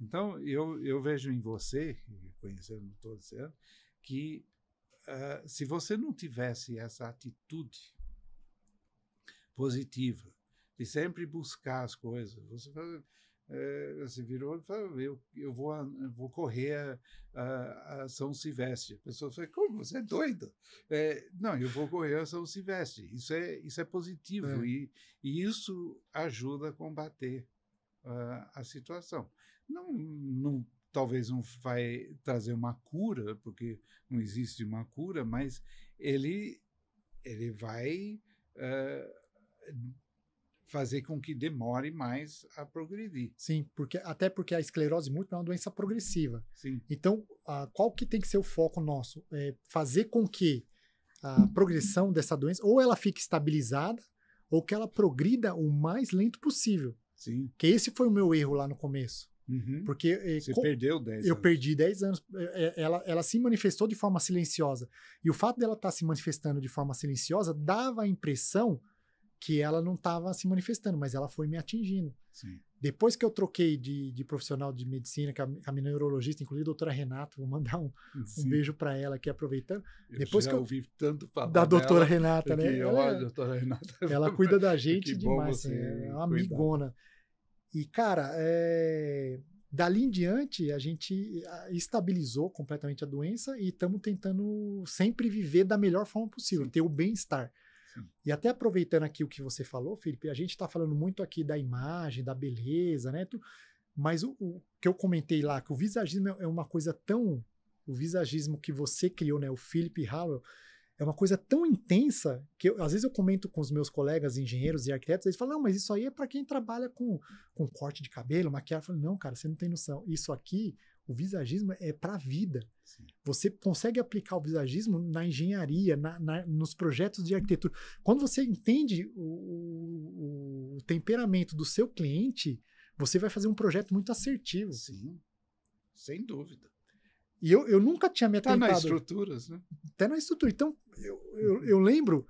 Então, eu, eu vejo em você, conhecendo todo esse ano, que eh, se você não tivesse essa atitude positiva de sempre buscar as coisas, você é, se eh, virou e falou, eu, eu vou, eu vou correr a, a, São Silvestre. A pessoa fala, como? Você é doido? É, eh, não, eu vou correr a São Silvestre. Isso é, isso é positivo é. E, e isso ajuda a combater ah, a situação. Não, não talvez não vai trazer uma cura, porque não existe uma cura, mas ele, ele vai uh, fazer com que demore mais a progredir. Sim, porque até porque a esclerose múltipla é uma doença progressiva. Sim. Então, ah, qual que tem que ser o foco nosso? É fazer com que a progressão dessa doença ou ela fique estabilizada ou que ela progrida o mais lento possível. Sim. Que esse foi o meu erro lá no começo. Uhum. Porque. Eh, você com, perdeu 10 Eu perdi 10 anos. Eh, eh, ela, ela se manifestou de forma silenciosa. E o fato dela estar tá se manifestando de forma silenciosa dava a impressão que ela não estava se manifestando, mas ela foi me atingindo. Sim. Depois que eu troquei de, de profissional de medicina, que a, minha neurologista, inclusive a doutora Renata, vou mandar um, um beijo para ela aqui, aproveitando. Eu Depois que eu ouvi tanto falar da doutora dela, Renata, né? Ela, olha, doutora Renata, né? é (laughs) ela cuida da gente demais, assim, é uma amigona. E, cara, é, dali em diante, a gente estabilizou completamente a doença e estamos tentando sempre viver da melhor forma possível, Sim. ter o bem-estar. E até aproveitando aqui o que você falou, Felipe, a gente está falando muito aqui da imagem, da beleza, né? Mas o, o, que eu comentei lá, que o visagismo é, é uma coisa tão. O visagismo que você criou, né? O Felipe Howell é uma coisa tão intensa que eu, às vezes eu comento com os meus colegas engenheiros e arquitetos, eles falam, não, mas isso aí é para quem trabalha com, com corte de cabelo, maquiagem. Eu falo, não, cara, você não tem noção. Isso aqui, o visagismo é para a vida. Sim. Você consegue aplicar o visagismo na engenharia, na, na, nos projetos de arquitetura. Quando você entende o, o, o, temperamento do seu cliente, você vai fazer um projeto muito assertivo. Sim, sem dúvida. E eu, eu nunca tinha me tá atentado. Até nas estruturas, né? Até tá na estrutura. Então, eu, eu, eu lembro,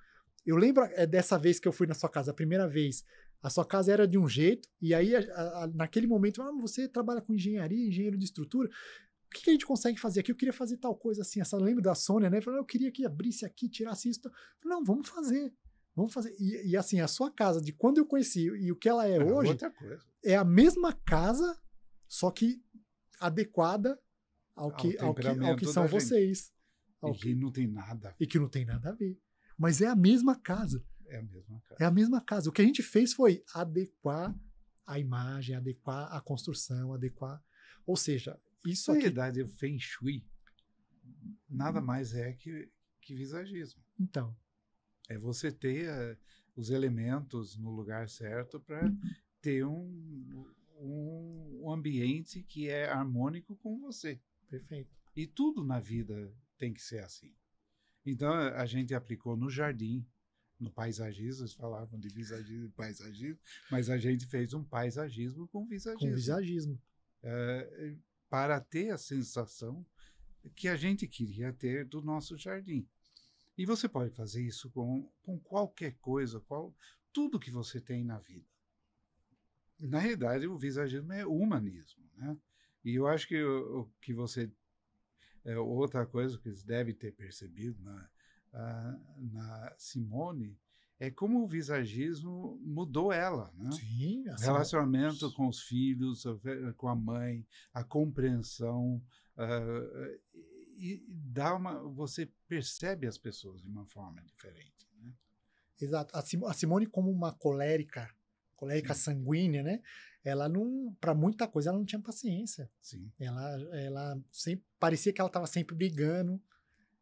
eu lembro é, dessa vez que eu fui na sua casa, a primeira vez. A sua casa era de um jeito, e aí, a, a, naquele momento, ah, você trabalha com engenharia, engenheiro de estrutura. O que, que, a gente consegue fazer aqui? Eu queria fazer tal coisa assim. Essa, lembro da Sônia, né? eu queria que abrisse aqui, tirasse isso. Não, vamos fazer. Vamos fazer. E, e, assim, a sua casa, de quando eu conheci e o que ela é, é hoje, é a mesma casa, só que adequada ao que, ao, ao que, ao que são vocês. Ao e que, que não tem nada. E que não tem nada a ver. Mas é a mesma casa. É a mesma casa. É a mesma casa. O que a gente fez foi adequar a imagem, adequar a construção, adequar. Ou seja, isso Na verdade realidade, o Feng Shui nada uhum. mais é que, que visagismo. Então. É você ter eh, os elementos no lugar certo para ter um, um, um ambiente que é harmônico com você. Perfeito. E tudo na vida tem que ser assim. Então a gente aplicou no jardim, no paisagismo, eles falavam de visagismo e paisagismo, mas a gente fez um paisagismo com visagismo. Com visagismo. É, para ter a sensação que a gente queria ter do nosso jardim. E você pode fazer isso com, com qualquer coisa, qual, tudo que você tem na vida. Na realidade, o visagismo é humanismo, né? E eu acho que o, que você. É, outra coisa que você deve ter percebido na, a, na Simone é como o visagismo mudou ela, né? Sim, assim, relacionamento com os filhos, com a mãe, a compreensão uh, e dá uma, você percebe as pessoas de uma forma diferente, né? Exato. A Simone como uma colérica, colérica Sim. sanguínea, né? ela não, para muita coisa, ela não tinha paciência. Sim. Ela, ela sempre, parecia que ela estava sempre brigando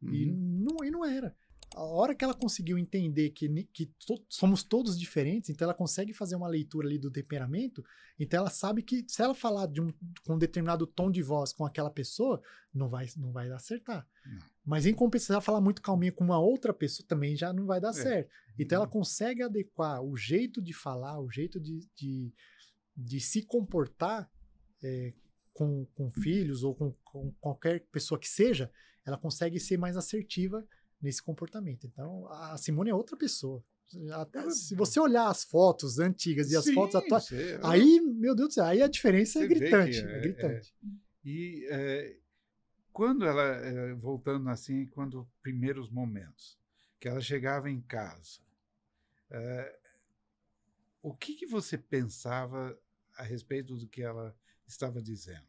uhum. e, não, e não era. A hora que ela conseguiu entender que, que to, somos todos diferentes, então ela consegue fazer uma leitura ali do temperamento, então ela sabe que se ela falar de um, com um determinado tom de voz com aquela pessoa, não vai, não vai acertar. Ah, não. Mas em compensação, falar muito calminha com uma outra pessoa também já não vai dar é. certo. Então uhum. ela consegue adequar o jeito de falar, o jeito de, de de se comportar é, com, com, filhos ou com, com, qualquer pessoa que seja, ela consegue ser mais assertiva nesse comportamento. Então, a Simone é outra pessoa. Até ah, se você olhar as fotos antigas e as Sim, fotos atuais, é. aí, meu Deus do céu, aí a diferença é gritante. É, é, é gritante. e é, quando ela, voltando assim, quando primeiros momentos, que ela chegava em casa, o que, que você pensava a respeito do que ela estava dizendo?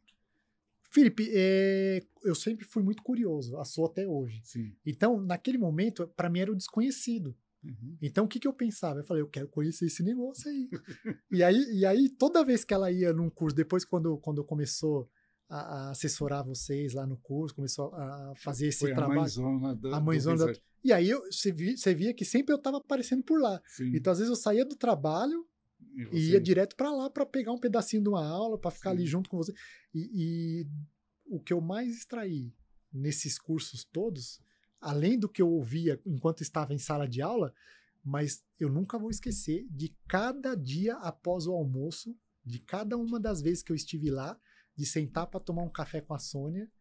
Felipe, é, eu sempre fui muito curioso, a sou até hoje. Sim. Então, naquele momento, para mim era o desconhecido. Uhum. Então, o que, que eu pensava? Eu falei, eu quero conhecer esse negócio aí. (laughs) e, aí e aí, toda vez que ela ia num curso, depois quando, quando começou a, a assessorar vocês lá no curso, começou a fazer esse Foi trabalho. A mãezona da, a mãezona E aí, você via, via, que sempre eu estava aparecendo por lá. Sim. Então, às vezes, eu saía do trabalho, e, você... ia direto para lá para pegar um pedacinho de uma aula, para ficar Sim. ali junto com você. E, e o que eu mais extraí nesses cursos todos, além do que eu ouvia enquanto estava em sala de aula, mas eu nunca vou esquecer de cada dia após o almoço, de cada uma das vezes que eu estive lá, de sentar para tomar um café com a Sônia,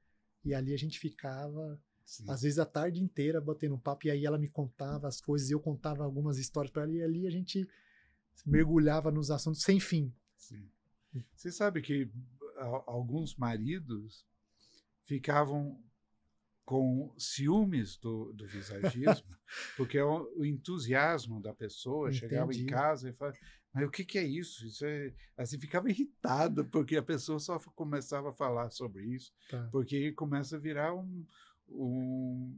e ali a gente ficava Sim. Às vezes a tarde inteira batendo um papo, e aí ela me contava as coisas, e eu contava algumas histórias para ela, e ali a gente mergulhava nos assuntos sem fim. Sim. Você sabe que alguns maridos ficavam com ciúmes do, do visagismo, (laughs) porque é o, entusiasmo da pessoa, Entendi. chegava em casa e falava, mas o que, que é isso? isso é... Assim, ficava irritada, porque a pessoa só começava a falar sobre isso, tá. porque começa a virar um, um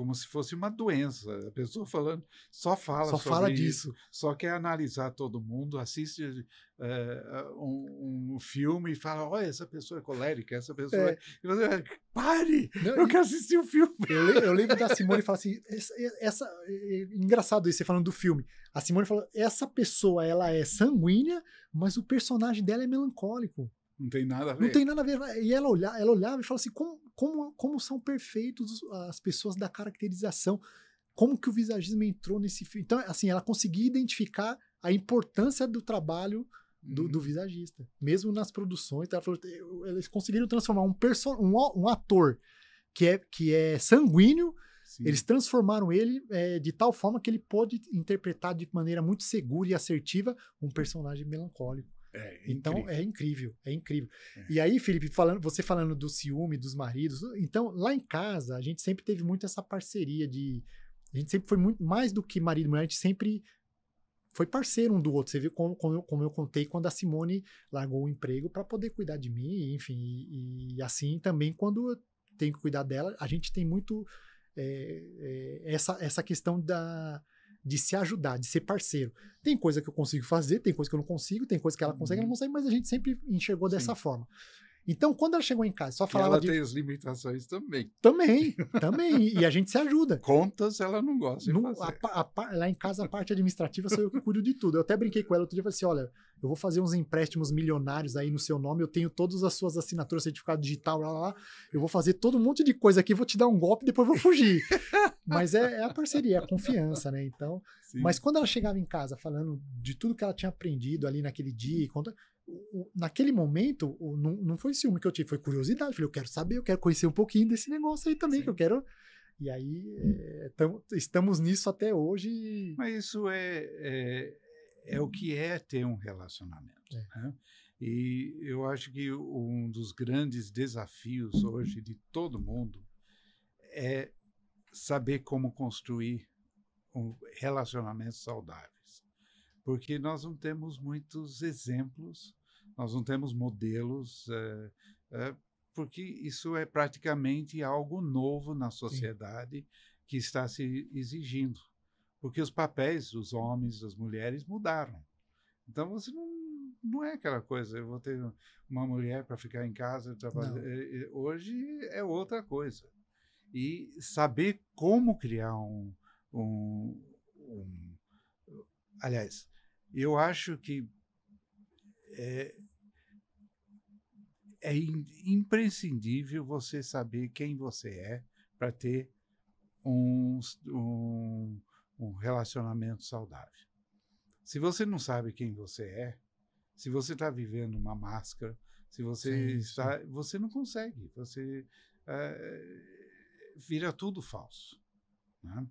como se fosse uma doença. A pessoa falando só fala só sobre fala disso. Isso, só quer analisar todo mundo, assiste uh, um, um, filme e fala: olha, essa pessoa é colérica, essa pessoa. É. é- e você, pare! Não, eu e... quero assistir o um filme. Eu, eu lembro da (laughs) Simone e falo assim: essa, essa é engraçado isso, você falando do filme. A Simone falou: essa pessoa ela é sanguínea, mas o personagem dela é melancólico. Não tem nada a ver. Não tem nada a ver. E ela, olha, ela olhava e falava assim: como, como, como são perfeitos as pessoas da caracterização? Como que o visagismo entrou nesse filme? Então, assim, ela conseguia identificar a importância do trabalho do, uhum. do visagista. Mesmo nas produções, então, ela falou, eles conseguiram transformar um, person, um, um ator que é, que é sanguíneo. Sim. Eles transformaram ele é, de tal forma que ele pode interpretar de maneira muito segura e assertiva um personagem melancólico. É, é então é incrível, é incrível. É. E aí, Felipe, falando, você falando do ciúme dos maridos, então lá em casa a gente sempre teve muito essa parceria de a gente sempre foi muito mais do que marido e mulher, a gente sempre foi parceiro um do outro. Você viu como, como, eu, como eu contei quando a Simone largou o emprego para poder cuidar de mim, enfim, e, e, assim também quando eu tenho que cuidar dela, a gente tem muito é, essa, essa questão da, de se ajudar, de ser parceiro. Tem coisa que eu consigo fazer, tem coisa que eu não consigo, tem coisa que ela consegue, ela uhum. não consegue, mas a gente sempre enxergou dessa forma. Então, quando ela chegou em casa, só falava. E ela de... tem as limitações também. Também, também. E a gente se ajuda. Contas ela não gosta. No, a, a, a, lá em casa, a parte administrativa sou eu que cuido de tudo. Eu até brinquei com ela outro dia e falei assim: olha, eu vou fazer uns empréstimos milionários aí no seu nome, eu tenho todas as suas assinaturas, certificado digital, lá, lá, lá. Eu vou fazer todo um monte de coisa aqui, vou te dar um golpe e depois vou fugir. (laughs) mas é, é, a parceria, é a confiança, né? Então. Sim. Mas quando ela chegava em casa falando de tudo que ela tinha aprendido ali naquele dia, naquele momento, não, não foi ciúme que eu tive, foi curiosidade. Falei, eu quero saber, eu quero conhecer um pouquinho desse negócio aí também, Sim. que eu quero. E aí é, estamos nisso até hoje. Mas isso é, é, é o que é ter um relacionamento. É. Né? E eu acho que um dos grandes desafios hoje de todo mundo é saber como construir um relacionamentos saudáveis. Porque nós não temos muitos exemplos nós não temos modelos, é, é, porque isso é praticamente algo novo na sociedade Sim. que está se exigindo. Porque os papéis dos homens, das mulheres mudaram. Então você não, não é aquela coisa, eu vou ter uma mulher para ficar em casa. Eh, hoje é outra coisa. E saber como criar um, um, um aliás, eu acho que é, é imprescindível você saber quem você é para ter um, um, um relacionamento saudável. Se você não sabe quem você é, se você está vivendo uma máscara, se você sim, está, sim. você não consegue, você eh, vira tudo falso, né?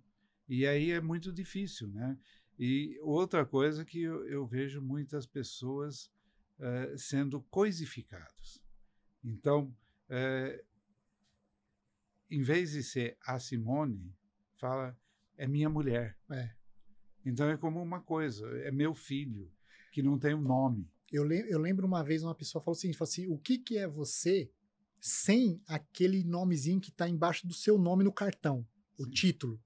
E aí é muito difícil, né? E outra coisa que eu, eu vejo muitas pessoas eh, sendo coisificadas. Então, é, em vez de ser a Simone, fala é minha mulher. É. Então é como uma coisa, é meu filho, que não tem um nome. Eu, lem eu lembro uma vez uma pessoa falou o seguinte: falou assim, o que, que é você sem aquele nomezinho que está embaixo do seu nome no cartão, Sim. o título?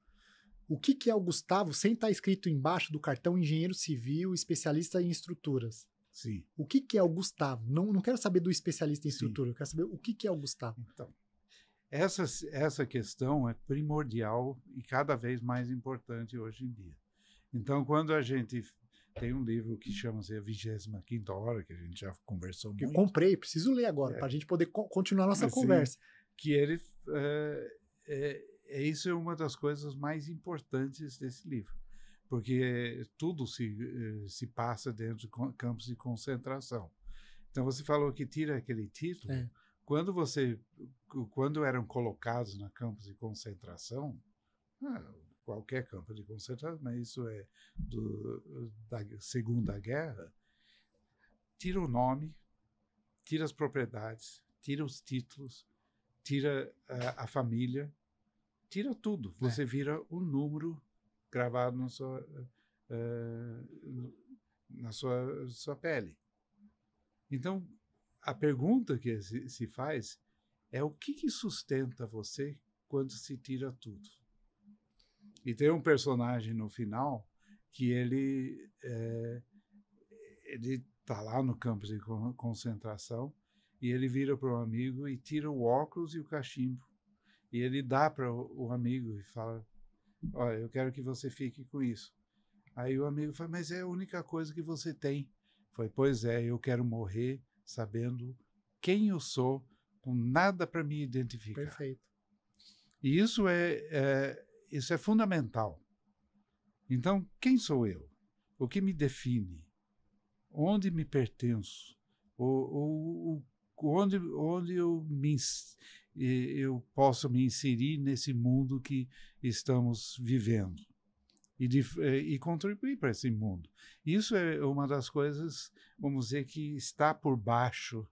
O que, que é o Gustavo sem estar tá escrito embaixo do cartão engenheiro civil, especialista em estruturas? Sim. O que, que é o Gustavo? Não, não quero saber do especialista em estrutura, Sim. eu quero saber o que, que é o Gustavo. Então, essa, essa questão é primordial e cada vez mais importante hoje em dia. Então, quando a gente tem um livro que chama-se A 25 Hora, que a gente já conversou muito. Eu comprei, preciso ler agora, é, para a gente poder co continuar a nossa assim, conversa. Que ele. Eh, é, é, isso é uma das coisas mais importantes desse livro porque eh, tudo se, eh, se passa dentro de campos de concentração. Então você falou que tira aquele título. É. Quando você, quando eram colocados na campos de concentração, ah, qualquer campo de concentração, mas isso é do, da Segunda Guerra, tira o nome, tira as propriedades, tira os títulos, tira a, a família, tira tudo. É. Você é. vira o número gravado na sua, uh, na sua, sua pele. Então, a pergunta que se, se faz é o que, que, sustenta você quando se tira tudo? E tem um personagem no final que ele é, ele tá lá no campo de concentração e ele vira para um amigo e tira o óculos e o cachimbo e ele dá para o amigo e fala Olha, eu quero que você fique com isso. Aí o amigo fala, mas é a única coisa que você tem. Foi, pois é, eu quero morrer sabendo quem eu sou, com nada para me identificar. Perfeito. E isso é, é, isso é fundamental. Então, quem sou eu? O que me define? Onde me pertenço? onde, onde eu me eu posso me inserir nesse mundo que estamos vivendo e, de, eh, e contribuir para esse mundo. Isso é uma das coisas, vamos dizer, que está por baixo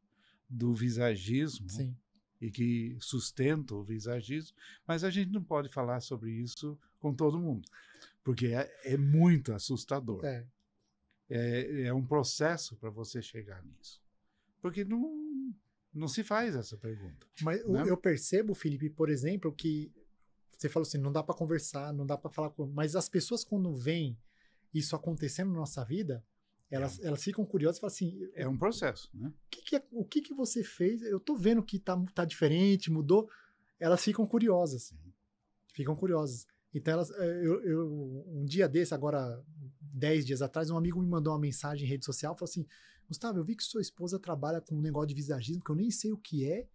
do visagismo Sim. e que sustenta o visagismo, mas a gente não pode falar sobre isso com todo mundo, porque é, é muito assustador. É. É, é um processo para você chegar nisso. Porque não, não se faz essa pergunta. Mas né? eu percebo, Felipe, por exemplo, que você falou assim, não dá para conversar, não dá para falar com, mas as pessoas quando veem isso acontecendo na nossa vida, elas, é. elas ficam curiosas e falam assim, é um processo, né? O que é, o que, que você fez? Eu tô vendo que tá, tá diferente, mudou. Elas ficam curiosas. Sim. Ficam curiosas. Então, elas, eh, eu, eu, um dia desse, agora dez dias atrás, um amigo me mandou uma mensagem em rede social, falou assim, Gustavo, eu vi que sua esposa trabalha com um negócio de visagismo que eu nem sei o que é,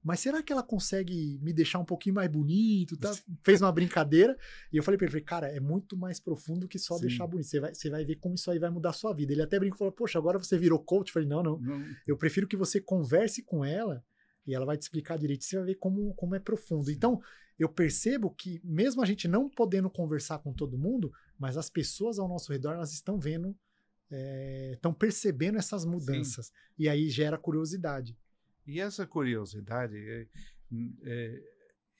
mas será que ela consegue me deixar um pouquinho mais bonito? Tá? Fez uma brincadeira. E eu falei pra ele, cara, é muito mais profundo que só Sim. deixar bonito. Você vai, você vai ver como isso aí vai mudar a sua vida. Ele até brincou e falou, poxa, agora você virou coach? Eu falei, não, não, não. Eu prefiro que você converse com ela e ela vai te explicar direito. Você vai ver como, como é profundo. Sim. Então, eu percebo que mesmo a gente não podendo conversar com todo mundo, mas as pessoas ao nosso redor, elas estão vendo estão eh, é, percebendo essas mudanças. Sim. E aí gera curiosidade. E essa curiosidade, é, hum, é,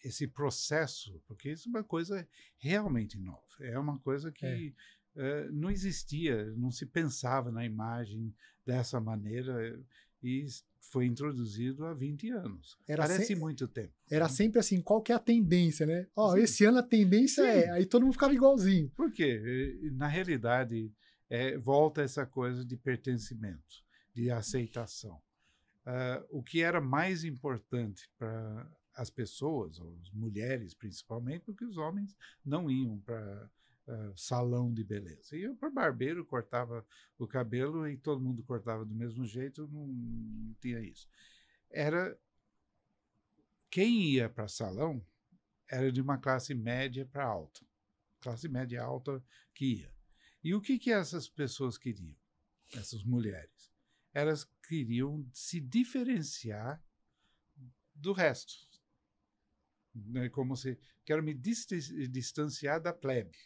esse processo, porque isso é uma coisa realmente nova, é uma coisa que é. eh, não existia, não se pensava na imagem dessa maneira e foi introduzido há 20 anos. Era Parece muito tempo. Era né? sempre assim, qual que é a tendência, né? Ó, oh, esse ano a tendência Sim. é, aí todo mundo ficava igualzinho. Por quê? Eh, na realidade, é, volta essa coisa de pertencimento, de aceitação. Uh, o que era mais importante para as pessoas, as mulheres principalmente, porque os homens não iam para uh, ah, salão de beleza. Iam para barbeiro, cortava o cabelo e todo mundo cortava do mesmo jeito, não, não tinha isso. Era quem ia para salão era de uma classe média para alta, classe média alta que ia. E o que, que essas pessoas queriam? Essas mulheres. Elas queriam se diferenciar do resto. Né? Como se. Quero me distanciar da plebe.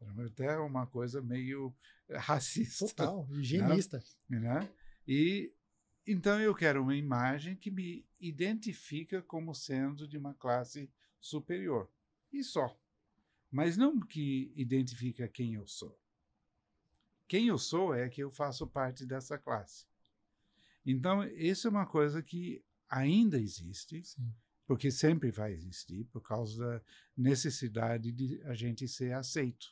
Era até uma coisa meio (laughs) racista. Total, né? higienista. Né? E então eu quero uma imagem que me identifica como sendo de uma classe superior. E só. Mas não que identifica quem eu sou quem eu sou é que eu faço parte dessa classe. Então, isso é uma coisa que ainda existe, Sim. porque sempre vai existir, por causa da necessidade de a gente ser aceito.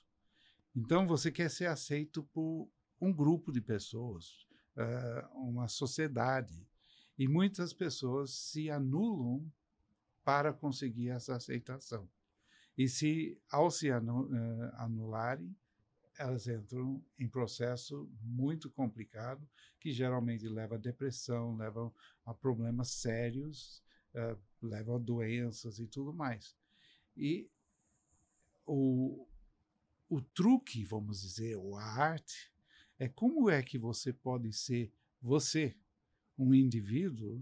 Então, você quer ser aceito por um grupo de pessoas, ah, uma sociedade. E muitas pessoas se anulam para conseguir essa aceitação. E se, ao se ah, anularem, elas entram em processo muito complicado, que geralmente leva a depressão, leva a problemas sérios, uh, a doenças e tudo mais. E o, o truque, vamos dizer, ou a arte, é como é que você pode ser você, um indivíduo,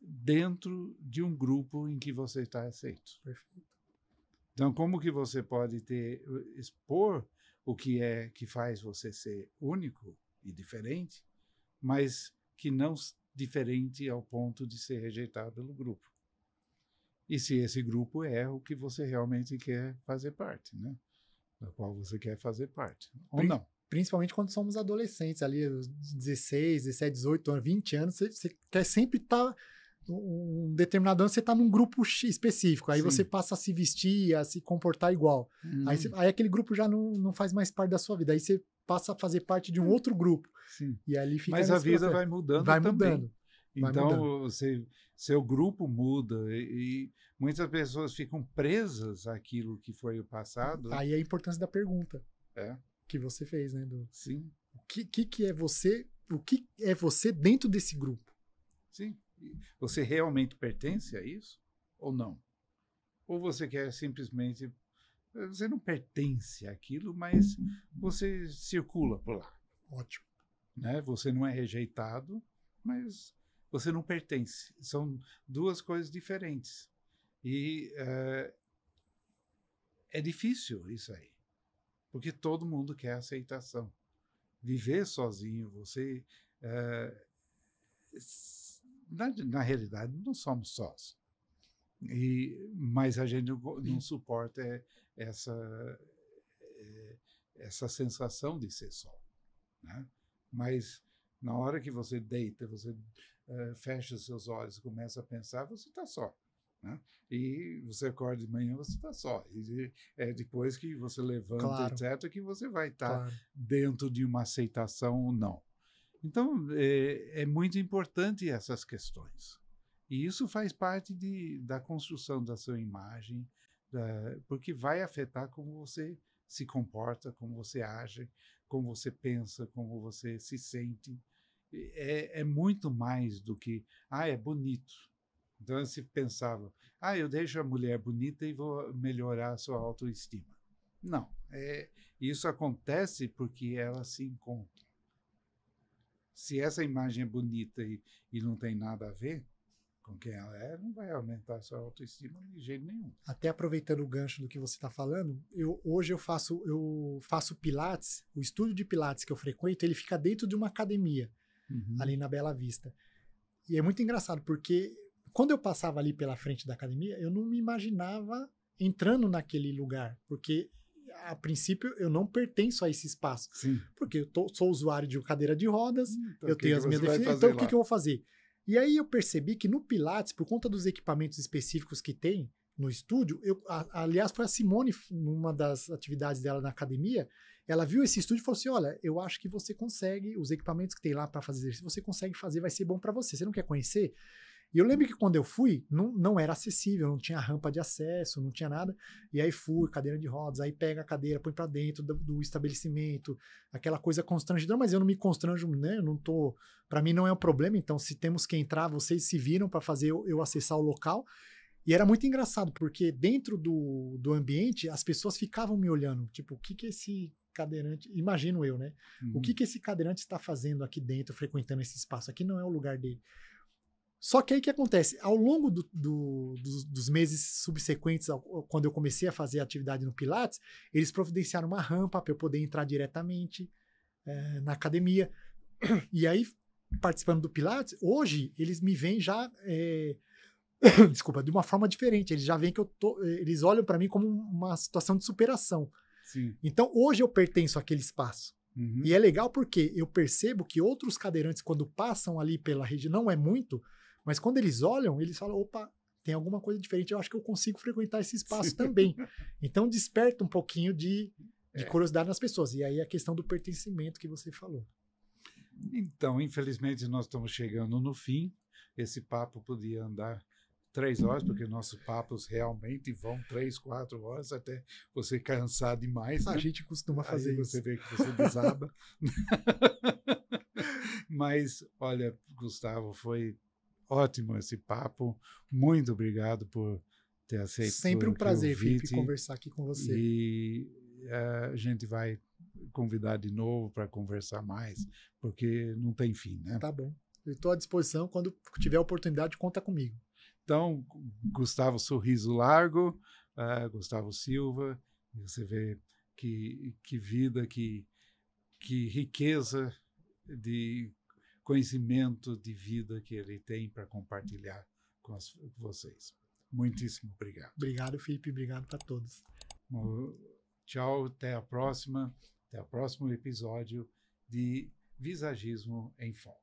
dentro de um grupo em que você está aceito. Perfeito. Então, como que você pode ter eh, expor o que é que faz você ser único e diferente, mas que não diferente ao ponto de ser rejeitado pelo grupo. E se esse grupo é o que você realmente quer fazer parte, né? Da qual você quer fazer parte, ou não. Principalmente quando somos adolescentes, ali, 16, 17, 18 anos, 20 anos, você, você quer sempre estar. Tá um determinado ano você está num grupo específico, aí Sim. você passa a se vestir, a se comportar igual. Hum. Aí, você, hum. aí, aquele grupo já não, não faz mais parte da sua vida, aí você passa a fazer parte de um hum. outro grupo. Sim. E ali fica Mas a vida processo. vai mudando vai também. Mudando. Vai então, mudando. Você, seu grupo muda e, e, muitas pessoas ficam presas àquilo que foi o passado. Aí é a importância da pergunta é. que você fez, né? Do, Sim. O que, que, que é você? O que é você dentro desse grupo? Sim. Você realmente pertence a isso ou não? Ou você quer simplesmente. Você não pertence àquilo, mas você circula por lá. Ótimo. Né? Você não é rejeitado, mas você não pertence. São duas coisas diferentes. E é, é difícil isso aí, porque todo mundo quer aceitação. Viver sozinho, você é, na, na realidade, não somos sós. E, mas a gente não, suporta essa, essa sensação de ser só. Né? Mas na hora que você deita, você uh, fecha os seus olhos e começa a pensar, você está só. Né? E você acorda de manhã, você está só. E é depois que você levanta, claro. etc., que você vai estar tá claro. dentro de uma aceitação ou não. Então, é, é muito importante essas questões. E isso faz parte de, da construção da sua imagem, da, porque vai afetar como você se comporta, como você age, como você pensa, como você se sente. É, é, muito mais do que, ah, é bonito. Então se pensava, ah, eu deixo a mulher bonita e vou melhorar a sua autoestima. Não, é, isso acontece porque ela se encontra. Se essa imagem é bonita e, e não tem nada a ver com quem ela é, não vai aumentar sua autoestima de jeito nenhum. Até aproveitando o gancho do que você está falando, eu, hoje eu faço, eu faço Pilates, o estúdio de Pilates que eu frequento, ele fica dentro de uma academia, uhum. ali na Bela Vista. E é muito engraçado, porque quando eu passava ali pela frente da academia, eu não me imaginava entrando naquele lugar, porque a princípio, eu não pertenço a esse espaço. Sim. Porque eu tô, sou usuário de cadeira de rodas, hum, então, eu tenho as minhas definições. Então, o que, que eu vou fazer? E aí eu percebi que no Pilates, por conta dos equipamentos específicos que tem no estúdio, eu, a, aliás, foi a Simone, numa das atividades dela na academia, ela viu esse estúdio e falou assim: Olha, eu acho que você consegue, os equipamentos que tem lá para fazer exercício, você consegue fazer, vai ser bom para você. Você não quer conhecer? E eu lembro que quando eu fui, não, não era acessível, não tinha rampa de acesso, não tinha nada. E aí fui, cadeira de rodas, aí pega a cadeira, põe para dentro do, do, estabelecimento, aquela coisa constrangedora, mas eu não me constranjo, né? Eu não tô. Para mim não é um problema, então se temos que entrar, vocês se viram para fazer eu, eu acessar o local. E era muito engraçado, porque dentro do, do ambiente as pessoas ficavam me olhando, tipo, o que que esse cadeirante, imagino eu, né? Uhum. O que que esse cadeirante está fazendo aqui dentro, frequentando esse espaço? Aqui não é o lugar dele. Só que aí o que acontece? Ao longo do, do, dos, dos, meses subsequentes, ao, quando eu comecei a fazer atividade no Pilates, eles providenciaram uma rampa para eu poder entrar diretamente é, na academia. E aí, participando do Pilates, hoje eles me veem já. É, (coughs) desculpa, de uma forma diferente. Eles já veem que eu tô. Eh, eles olham para mim como uma situação de superação. Sim. Então hoje eu pertenço àquele espaço. Uhum. E é legal porque eu percebo que outros cadeirantes, quando passam ali pela rede, não é muito, mas quando eles olham, eles falam: opa, tem alguma coisa diferente, eu acho que eu consigo frequentar esse espaço Sim. também. Então desperta um pouquinho de, de é. curiosidade nas pessoas. E aí a questão do pertencimento que você falou. Então, infelizmente, nós estamos chegando no fim. Esse papo podia andar três horas, porque nossos papos realmente vão três, quatro horas até você cansar demais. Né? A gente costuma fazer Aí isso. Você vê que você desaba. (laughs) Mas, olha, Gustavo, foi ótimo esse papo. Muito obrigado por ter aceito. Sempre um prazer, Felipe, conversar aqui com você. E eh, a gente vai convidar de novo para conversar mais, porque não tem fim, né? Tá bom. estou à disposição. Quando tiver oportunidade, conta comigo. Então, Gustavo Sorriso Largo, uh, Gustavo Silva, você vê que, que vida, que, que riqueza de conhecimento de vida que ele tem para compartilhar com, as, com vocês. Muitíssimo obrigado. Obrigado, Felipe. Obrigado para todos. Bom, tchau, até a próxima. Até o próximo episódio de Visagismo em Foco.